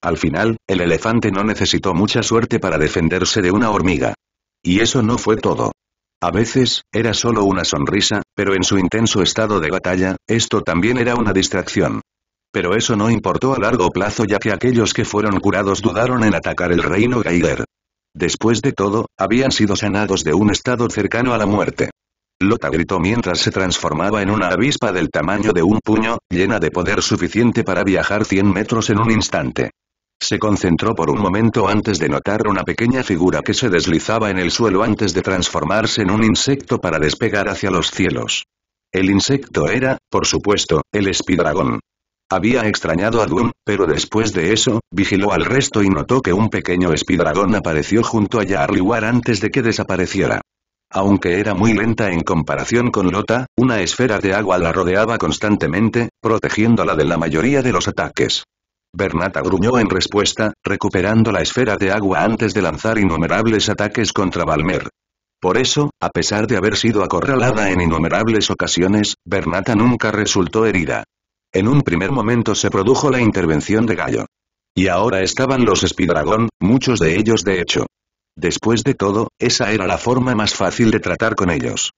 Speaker 1: Al final, el elefante no necesitó mucha suerte para defenderse de una hormiga. Y eso no fue todo. A veces, era solo una sonrisa, pero en su intenso estado de batalla, esto también era una distracción. Pero eso no importó a largo plazo ya que aquellos que fueron curados dudaron en atacar el reino Geiger. Después de todo, habían sido sanados de un estado cercano a la muerte. Lota gritó mientras se transformaba en una avispa del tamaño de un puño, llena de poder suficiente para viajar 100 metros en un instante. Se concentró por un momento antes de notar una pequeña figura que se deslizaba en el suelo antes de transformarse en un insecto para despegar hacia los cielos. El insecto era, por supuesto, el espidragón. Había extrañado a Doom, pero después de eso, vigiló al resto y notó que un pequeño espidragón apareció junto a Yarliwar antes de que desapareciera. Aunque era muy lenta en comparación con Lota, una esfera de agua la rodeaba constantemente, protegiéndola de la mayoría de los ataques. Bernata gruñó en respuesta, recuperando la esfera de agua antes de lanzar innumerables ataques contra Balmer. Por eso, a pesar de haber sido acorralada en innumerables ocasiones, Bernata nunca resultó herida. En un primer momento se produjo la intervención de Gallo. Y ahora estaban los Spidragón, muchos de ellos de hecho. Después de todo, esa era la forma más fácil de tratar con ellos.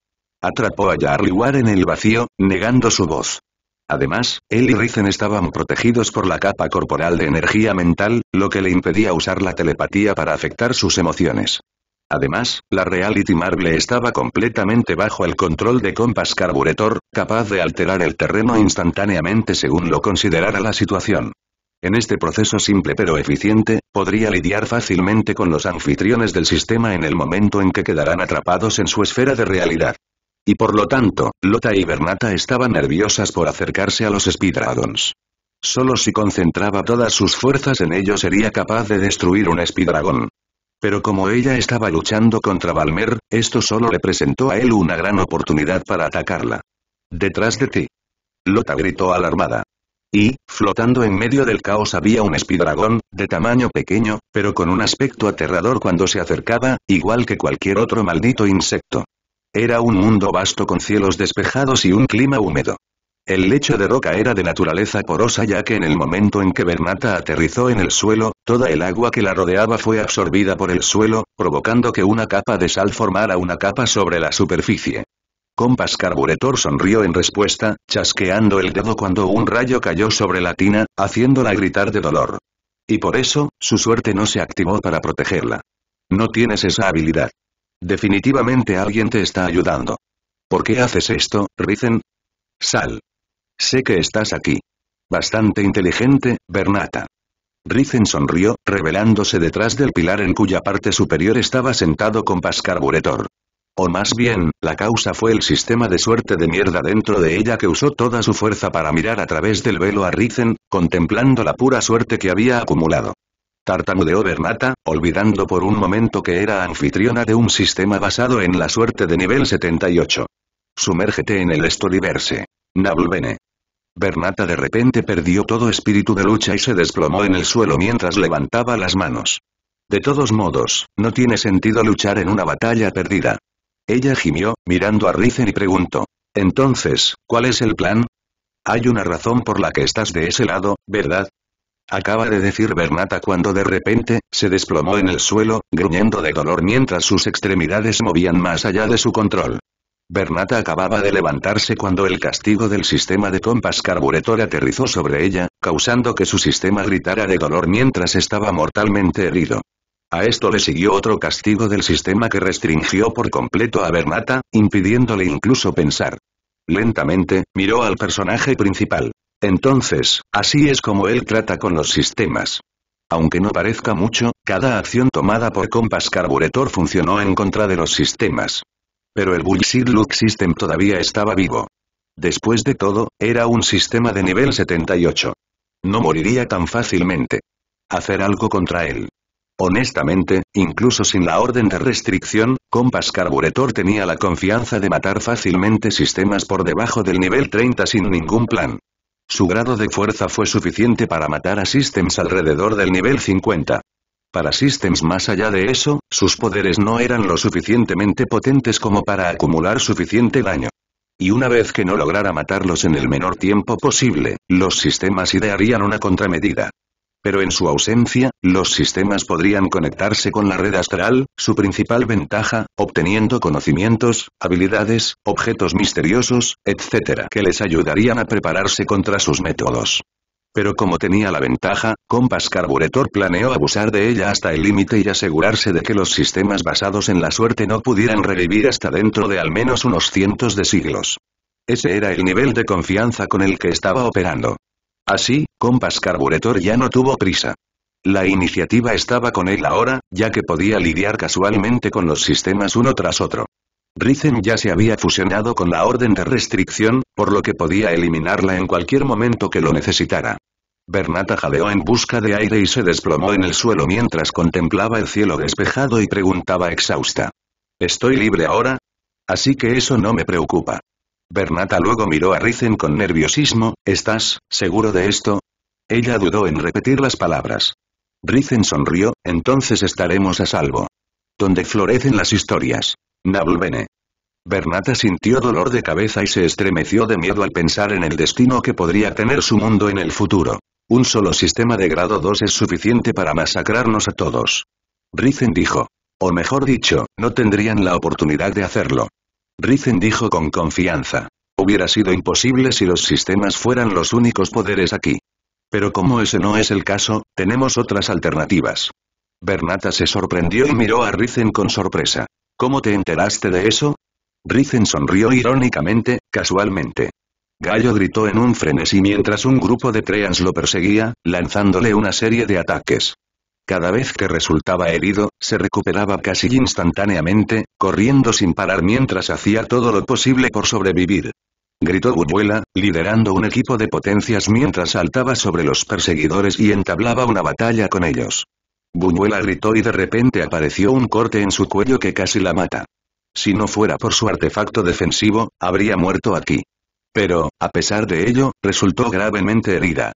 Speaker 1: Atrapó a Yarliwar en el vacío, negando su voz. Además, él y Rizen estaban protegidos por la capa corporal de energía mental, lo que le impedía usar la telepatía para afectar sus emociones. Además, la Reality Marble estaba completamente bajo el control de Compass Carburetor, capaz de alterar el terreno instantáneamente según lo considerara la situación. En este proceso simple pero eficiente, podría lidiar fácilmente con los anfitriones del sistema en el momento en que quedarán atrapados en su esfera de realidad. Y por lo tanto, Lota y Bernata estaban nerviosas por acercarse a los Speedragons. Solo si concentraba todas sus fuerzas en ellos sería capaz de destruir un espidragón. Pero como ella estaba luchando contra Valmer, esto solo le presentó a él una gran oportunidad para atacarla. Detrás de ti. Lota gritó alarmada. Y, flotando en medio del caos había un espidragón, de tamaño pequeño, pero con un aspecto aterrador cuando se acercaba, igual que cualquier otro maldito insecto. Era un mundo vasto con cielos despejados y un clima húmedo. El lecho de roca era de naturaleza porosa ya que en el momento en que Bernata aterrizó en el suelo, toda el agua que la rodeaba fue absorbida por el suelo, provocando que una capa de sal formara una capa sobre la superficie. Compas Carburetor sonrió en respuesta, chasqueando el dedo cuando un rayo cayó sobre la tina, haciéndola gritar de dolor. Y por eso, su suerte no se activó para protegerla. No tienes esa habilidad. Definitivamente alguien te está ayudando. ¿Por qué haces esto, Rizen? Sal. Sé que estás aquí. Bastante inteligente, Bernata. Rizen sonrió, revelándose detrás del pilar en cuya parte superior estaba sentado con Pascarburetor. O más bien, la causa fue el sistema de suerte de mierda dentro de ella que usó toda su fuerza para mirar a través del velo a Rizen, contemplando la pura suerte que había acumulado tartamudeó Bernata, olvidando por un momento que era anfitriona de un sistema basado en la suerte de nivel 78. Sumérgete en el Storyverse. Nabulbene. Bernata de repente perdió todo espíritu de lucha y se desplomó en el suelo mientras levantaba las manos. De todos modos, no tiene sentido luchar en una batalla perdida. Ella gimió, mirando a Rizen y preguntó. Entonces, ¿cuál es el plan? Hay una razón por la que estás de ese lado, ¿verdad? acaba de decir Bernata cuando de repente, se desplomó en el suelo, gruñendo de dolor mientras sus extremidades movían más allá de su control. Bernata acababa de levantarse cuando el castigo del sistema de compas carburetor aterrizó sobre ella, causando que su sistema gritara de dolor mientras estaba mortalmente herido. A esto le siguió otro castigo del sistema que restringió por completo a Bernata, impidiéndole incluso pensar. Lentamente, miró al personaje principal. Entonces, así es como él trata con los sistemas. Aunque no parezca mucho, cada acción tomada por Compass Carburetor funcionó en contra de los sistemas. Pero el Bullseed Look System todavía estaba vivo. Después de todo, era un sistema de nivel 78. No moriría tan fácilmente. Hacer algo contra él. Honestamente, incluso sin la orden de restricción, Compass Carburetor tenía la confianza de matar fácilmente sistemas por debajo del nivel 30 sin ningún plan. Su grado de fuerza fue suficiente para matar a Systems alrededor del nivel 50. Para Systems más allá de eso, sus poderes no eran lo suficientemente potentes como para acumular suficiente daño. Y una vez que no lograra matarlos en el menor tiempo posible, los sistemas idearían una contramedida. Pero en su ausencia, los sistemas podrían conectarse con la red astral, su principal ventaja, obteniendo conocimientos, habilidades, objetos misteriosos, etc. que les ayudarían a prepararse contra sus métodos. Pero como tenía la ventaja, Compass Carburetor planeó abusar de ella hasta el límite y asegurarse de que los sistemas basados en la suerte no pudieran revivir hasta dentro de al menos unos cientos de siglos. Ese era el nivel de confianza con el que estaba operando. Así, Compass Carburetor ya no tuvo prisa. La iniciativa estaba con él ahora, ya que podía lidiar casualmente con los sistemas uno tras otro. Rizen ya se había fusionado con la orden de restricción, por lo que podía eliminarla en cualquier momento que lo necesitara. Bernata jadeó en busca de aire y se desplomó en el suelo mientras contemplaba el cielo despejado y preguntaba exhausta. ¿Estoy libre ahora? Así que eso no me preocupa. Bernata luego miró a Rizen con nerviosismo, ¿estás, seguro de esto? Ella dudó en repetir las palabras. Rizen sonrió, entonces estaremos a salvo. Donde florecen las historias. Nabulbene. Bernata sintió dolor de cabeza y se estremeció de miedo al pensar en el destino que podría tener su mundo en el futuro. Un solo sistema de grado 2 es suficiente para masacrarnos a todos. Rizen dijo. O mejor dicho, no tendrían la oportunidad de hacerlo. Rizen dijo con confianza. Hubiera sido imposible si los sistemas fueran los únicos poderes aquí. Pero como ese no es el caso, tenemos otras alternativas. Bernata se sorprendió y miró a Rizen con sorpresa. ¿Cómo te enteraste de eso? Rizen sonrió irónicamente, casualmente. Gallo gritó en un frenesí mientras un grupo de Treans lo perseguía, lanzándole una serie de ataques. Cada vez que resultaba herido, se recuperaba casi instantáneamente, corriendo sin parar mientras hacía todo lo posible por sobrevivir. Gritó Buñuela, liderando un equipo de potencias mientras saltaba sobre los perseguidores y entablaba una batalla con ellos. Buñuela gritó y de repente apareció un corte en su cuello que casi la mata. Si no fuera por su artefacto defensivo, habría muerto aquí. Pero, a pesar de ello, resultó gravemente herida.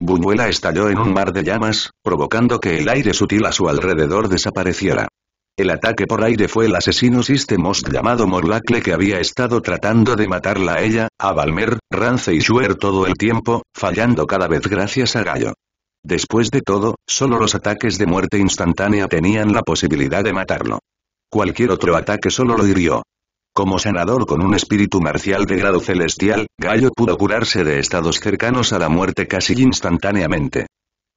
Speaker 1: Buñuela estalló en un mar de llamas, provocando que el aire sutil a su alrededor desapareciera. El ataque por aire fue el asesino Systemos llamado Morlacle que había estado tratando de matarla a ella, a Balmer, Rance y Schuer todo el tiempo, fallando cada vez gracias a Gallo. Después de todo, solo los ataques de muerte instantánea tenían la posibilidad de matarlo. Cualquier otro ataque solo lo hirió. Como sanador con un espíritu marcial de grado celestial, Gallo pudo curarse de estados cercanos a la muerte casi instantáneamente.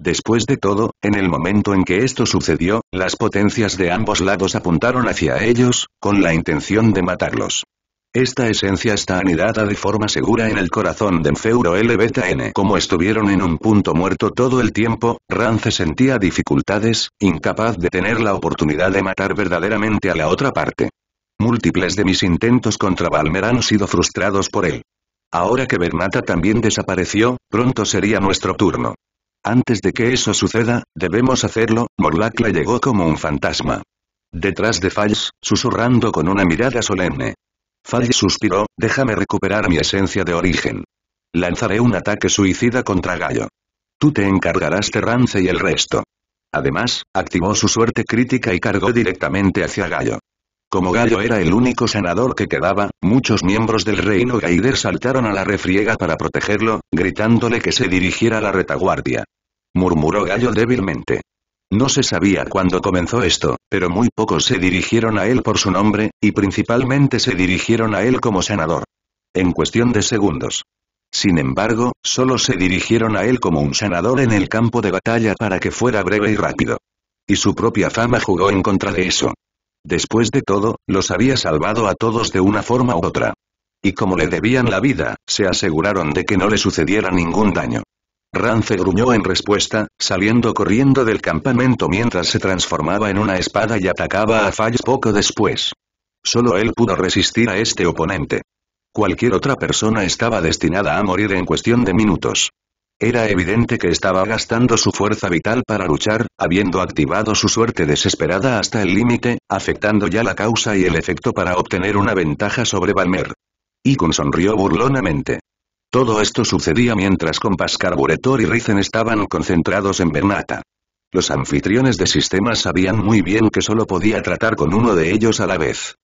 Speaker 1: Después de todo, en el momento en que esto sucedió, las potencias de ambos lados apuntaron hacia ellos, con la intención de matarlos. Esta esencia está anidada de forma segura en el corazón de Enfeuro LBTN. Como estuvieron en un punto muerto todo el tiempo, Rance sentía dificultades, incapaz de tener la oportunidad de matar verdaderamente a la otra parte. Múltiples de mis intentos contra Balmer han sido frustrados por él. Ahora que Bernata también desapareció, pronto sería nuestro turno. Antes de que eso suceda, debemos hacerlo, Morlacla llegó como un fantasma. Detrás de Falls, susurrando con una mirada solemne. Falls suspiró, déjame recuperar mi esencia de origen. Lanzaré un ataque suicida contra Gallo. Tú te encargarás de Rance y el resto. Además, activó su suerte crítica y cargó directamente hacia Gallo. Como Gallo era el único senador que quedaba, muchos miembros del reino Gaider saltaron a la refriega para protegerlo, gritándole que se dirigiera a la retaguardia. Murmuró Gallo débilmente. No se sabía cuándo comenzó esto, pero muy pocos se dirigieron a él por su nombre, y principalmente se dirigieron a él como senador. En cuestión de segundos. Sin embargo, solo se dirigieron a él como un sanador en el campo de batalla para que fuera breve y rápido. Y su propia fama jugó en contra de eso. Después de todo, los había salvado a todos de una forma u otra. Y como le debían la vida, se aseguraron de que no le sucediera ningún daño. Rance gruñó en respuesta, saliendo corriendo del campamento mientras se transformaba en una espada y atacaba a Files poco después. Solo él pudo resistir a este oponente. Cualquier otra persona estaba destinada a morir en cuestión de minutos. Era evidente que estaba gastando su fuerza vital para luchar, habiendo activado su suerte desesperada hasta el límite, afectando ya la causa y el efecto para obtener una ventaja sobre Balmer. con sonrió burlonamente. Todo esto sucedía mientras compas Carburetor y Rizen estaban concentrados en Bernata. Los anfitriones de sistemas sabían muy bien que solo podía tratar con uno de ellos a la vez.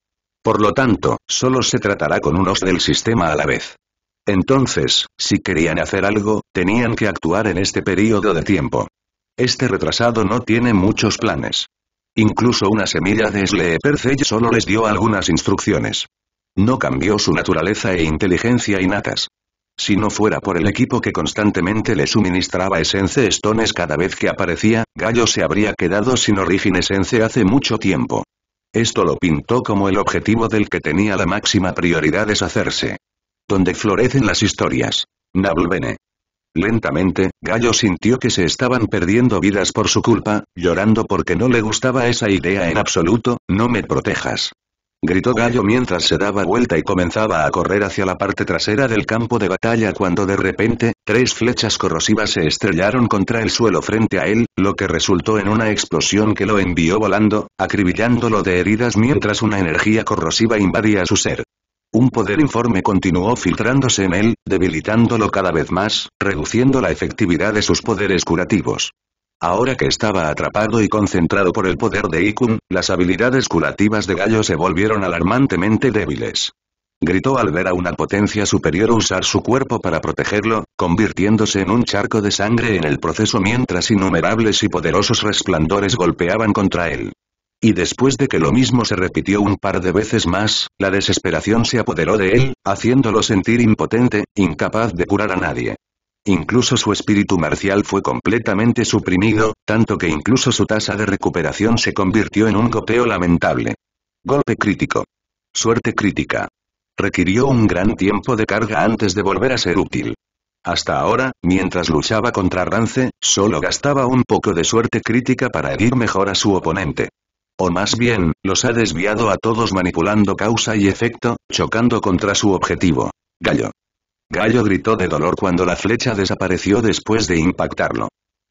Speaker 1: Por lo tanto, solo se tratará con unos del sistema a la vez. Entonces, si querían hacer algo, tenían que actuar en este periodo de tiempo. Este retrasado no tiene muchos planes. Incluso una semilla de Sleepercell solo les dio algunas instrucciones. No cambió su naturaleza e inteligencia innatas. Si no fuera por el equipo que constantemente le suministraba esence Stones cada vez que aparecía, Gallo se habría quedado sin origen esence hace mucho tiempo. Esto lo pintó como el objetivo del que tenía la máxima prioridad es hacerse donde florecen las historias. Nabulvene. Lentamente, Gallo sintió que se estaban perdiendo vidas por su culpa, llorando porque no le gustaba esa idea en absoluto, no me protejas. Gritó Gallo mientras se daba vuelta y comenzaba a correr hacia la parte trasera del campo de batalla cuando de repente, tres flechas corrosivas se estrellaron contra el suelo frente a él, lo que resultó en una explosión que lo envió volando, acribillándolo de heridas mientras una energía corrosiva invadía su ser. Un poder informe continuó filtrándose en él, debilitándolo cada vez más, reduciendo la efectividad de sus poderes curativos. Ahora que estaba atrapado y concentrado por el poder de Ikun, las habilidades curativas de Gallo se volvieron alarmantemente débiles. Gritó al ver a una potencia superior usar su cuerpo para protegerlo, convirtiéndose en un charco de sangre en el proceso mientras innumerables y poderosos resplandores golpeaban contra él. Y después de que lo mismo se repitió un par de veces más, la desesperación se apoderó de él, haciéndolo sentir impotente, incapaz de curar a nadie. Incluso su espíritu marcial fue completamente suprimido, tanto que incluso su tasa de recuperación se convirtió en un goteo lamentable. Golpe crítico. Suerte crítica. Requirió un gran tiempo de carga antes de volver a ser útil. Hasta ahora, mientras luchaba contra Rance, solo gastaba un poco de suerte crítica para herir mejor a su oponente o más bien, los ha desviado a todos manipulando causa y efecto, chocando contra su objetivo. Gallo. Gallo gritó de dolor cuando la flecha desapareció después de impactarlo.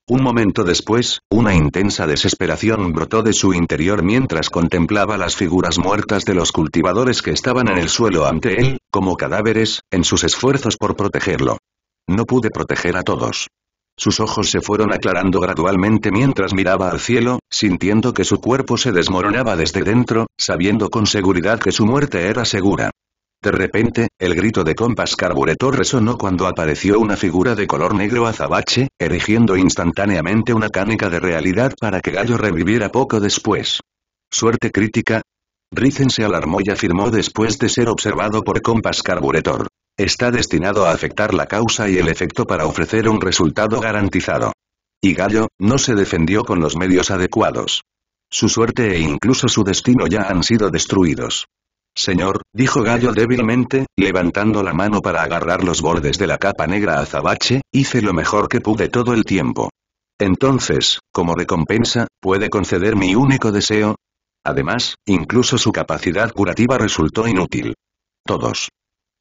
Speaker 1: Un momento después, una intensa desesperación brotó de su interior mientras contemplaba las figuras muertas de los cultivadores que estaban en el suelo ante él, como cadáveres, en sus esfuerzos por protegerlo. No pude proteger a todos. Sus ojos se fueron aclarando gradualmente mientras miraba al cielo, sintiendo que su cuerpo se desmoronaba desde dentro, sabiendo con seguridad que su muerte era segura. De repente, el grito de compás carburetor resonó cuando apareció una figura de color negro azabache, erigiendo instantáneamente una cánica de realidad para que Gallo reviviera poco después. Suerte crítica. Rizen se alarmó y afirmó después de ser observado por compás carburetor. Está destinado a afectar la causa y el efecto para ofrecer un resultado garantizado. Y Gallo, no se defendió con los medios adecuados. Su suerte e incluso su destino ya han sido destruidos. Señor, dijo Gallo débilmente, levantando la mano para agarrar los bordes de la capa negra azabache, hice lo mejor que pude todo el tiempo. Entonces, como recompensa, ¿puede conceder mi único deseo? Además, incluso su capacidad curativa resultó inútil. Todos.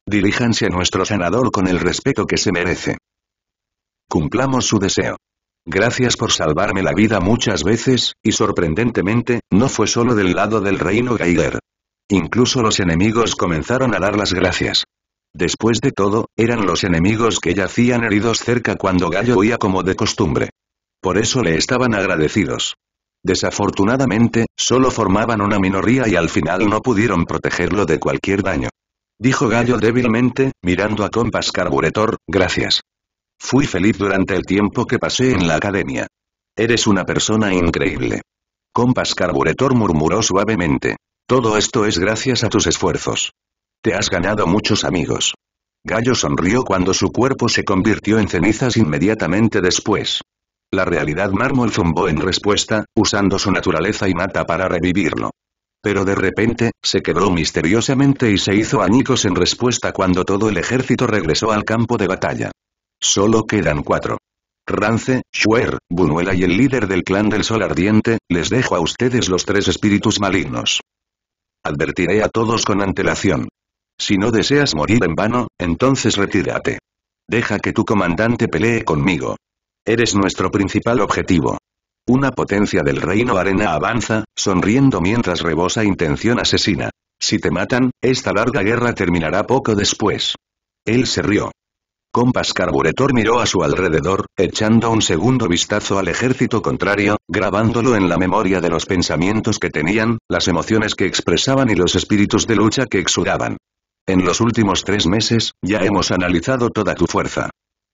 Speaker 1: Diríjanse a nuestro sanador con el respeto que se merece. Cumplamos su deseo. Gracias por salvarme la vida muchas veces, y sorprendentemente, no fue solo del lado del reino Gaider. Incluso los enemigos comenzaron a dar las gracias. Después de todo, eran los enemigos que yacían heridos cerca cuando Gallo huía como de costumbre. Por eso le estaban agradecidos. Desafortunadamente, solo formaban una minoría y al final no pudieron protegerlo de cualquier daño. Dijo Gallo débilmente, mirando a compás Carburetor, gracias. Fui feliz durante el tiempo que pasé en la academia. Eres una persona increíble. compás Carburetor murmuró suavemente. Todo esto es gracias a tus esfuerzos. Te has ganado muchos amigos. Gallo sonrió cuando su cuerpo se convirtió en cenizas inmediatamente después. La realidad mármol zumbó en respuesta, usando su naturaleza y mata para revivirlo pero de repente, se quebró misteriosamente y se hizo añicos en respuesta cuando todo el ejército regresó al campo de batalla. Solo quedan cuatro. Rance, Schwer, Bunuela y el líder del clan del Sol Ardiente, les dejo a ustedes los tres espíritus malignos. Advertiré a todos con antelación. Si no deseas morir en vano, entonces retírate. Deja que tu comandante pelee conmigo. Eres nuestro principal objetivo. Una potencia del reino arena avanza, sonriendo mientras rebosa intención asesina. Si te matan, esta larga guerra terminará poco después. Él se rió. Compas Carburetor miró a su alrededor, echando un segundo vistazo al ejército contrario, grabándolo en la memoria de los pensamientos que tenían, las emociones que expresaban y los espíritus de lucha que exudaban. En los últimos tres meses, ya hemos analizado toda tu fuerza.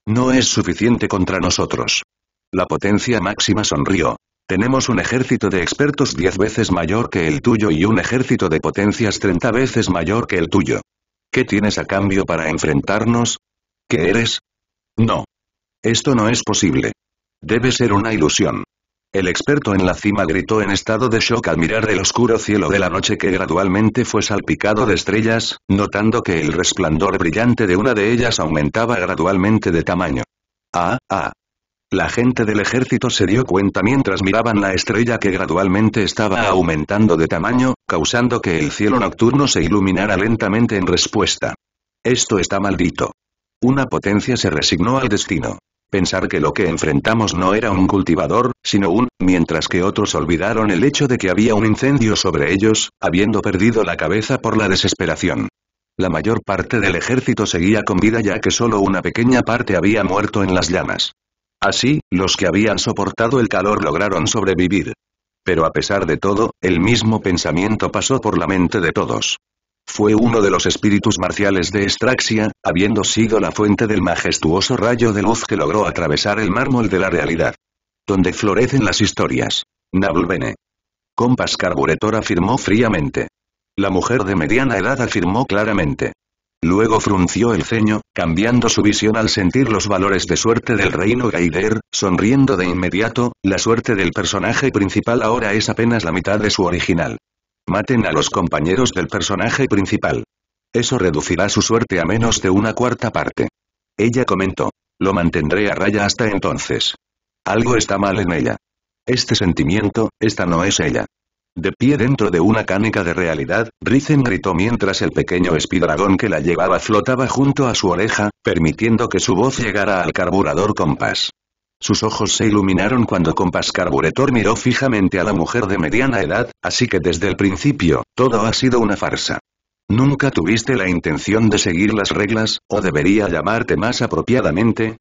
Speaker 1: No es suficiente contra nosotros. La potencia máxima sonrió. Tenemos un ejército de expertos diez veces mayor que el tuyo y un ejército de potencias treinta veces mayor que el tuyo. ¿Qué tienes a cambio para enfrentarnos? ¿Qué eres? No. Esto no es posible. Debe ser una ilusión. El experto en la cima gritó en estado de shock al mirar el oscuro cielo de la noche que gradualmente fue salpicado de estrellas, notando que el resplandor brillante de una de ellas aumentaba gradualmente de tamaño. Ah, ah, la gente del ejército se dio cuenta mientras miraban la estrella que gradualmente estaba aumentando de tamaño, causando que el cielo nocturno se iluminara lentamente en respuesta. Esto está maldito. Una potencia se resignó al destino. Pensar que lo que enfrentamos no era un cultivador, sino un, mientras que otros olvidaron el hecho de que había un incendio sobre ellos, habiendo perdido la cabeza por la desesperación. La mayor parte del ejército seguía con vida ya que solo una pequeña parte había muerto en las llamas. Así, los que habían soportado el calor lograron sobrevivir. Pero a pesar de todo, el mismo pensamiento pasó por la mente de todos. Fue uno de los espíritus marciales de Estraxia, habiendo sido la fuente del majestuoso rayo de luz que logró atravesar el mármol de la realidad. Donde florecen las historias. Nabulbene. Compas Carburetor afirmó fríamente. La mujer de mediana edad afirmó claramente. Luego frunció el ceño, cambiando su visión al sentir los valores de suerte del reino Gaider, sonriendo de inmediato, la suerte del personaje principal ahora es apenas la mitad de su original. Maten a los compañeros del personaje principal. Eso reducirá su suerte a menos de una cuarta parte. Ella comentó. Lo mantendré a raya hasta entonces. Algo está mal en ella. Este sentimiento, esta no es ella. De pie dentro de una cánica de realidad, Rizen gritó mientras el pequeño espidragón que la llevaba flotaba junto a su oreja, permitiendo que su voz llegara al carburador compás. Sus ojos se iluminaron cuando Compás Carburetor miró fijamente a la mujer de mediana edad, así que desde el principio, todo ha sido una farsa. Nunca tuviste la intención de seguir las reglas, o debería llamarte más apropiadamente,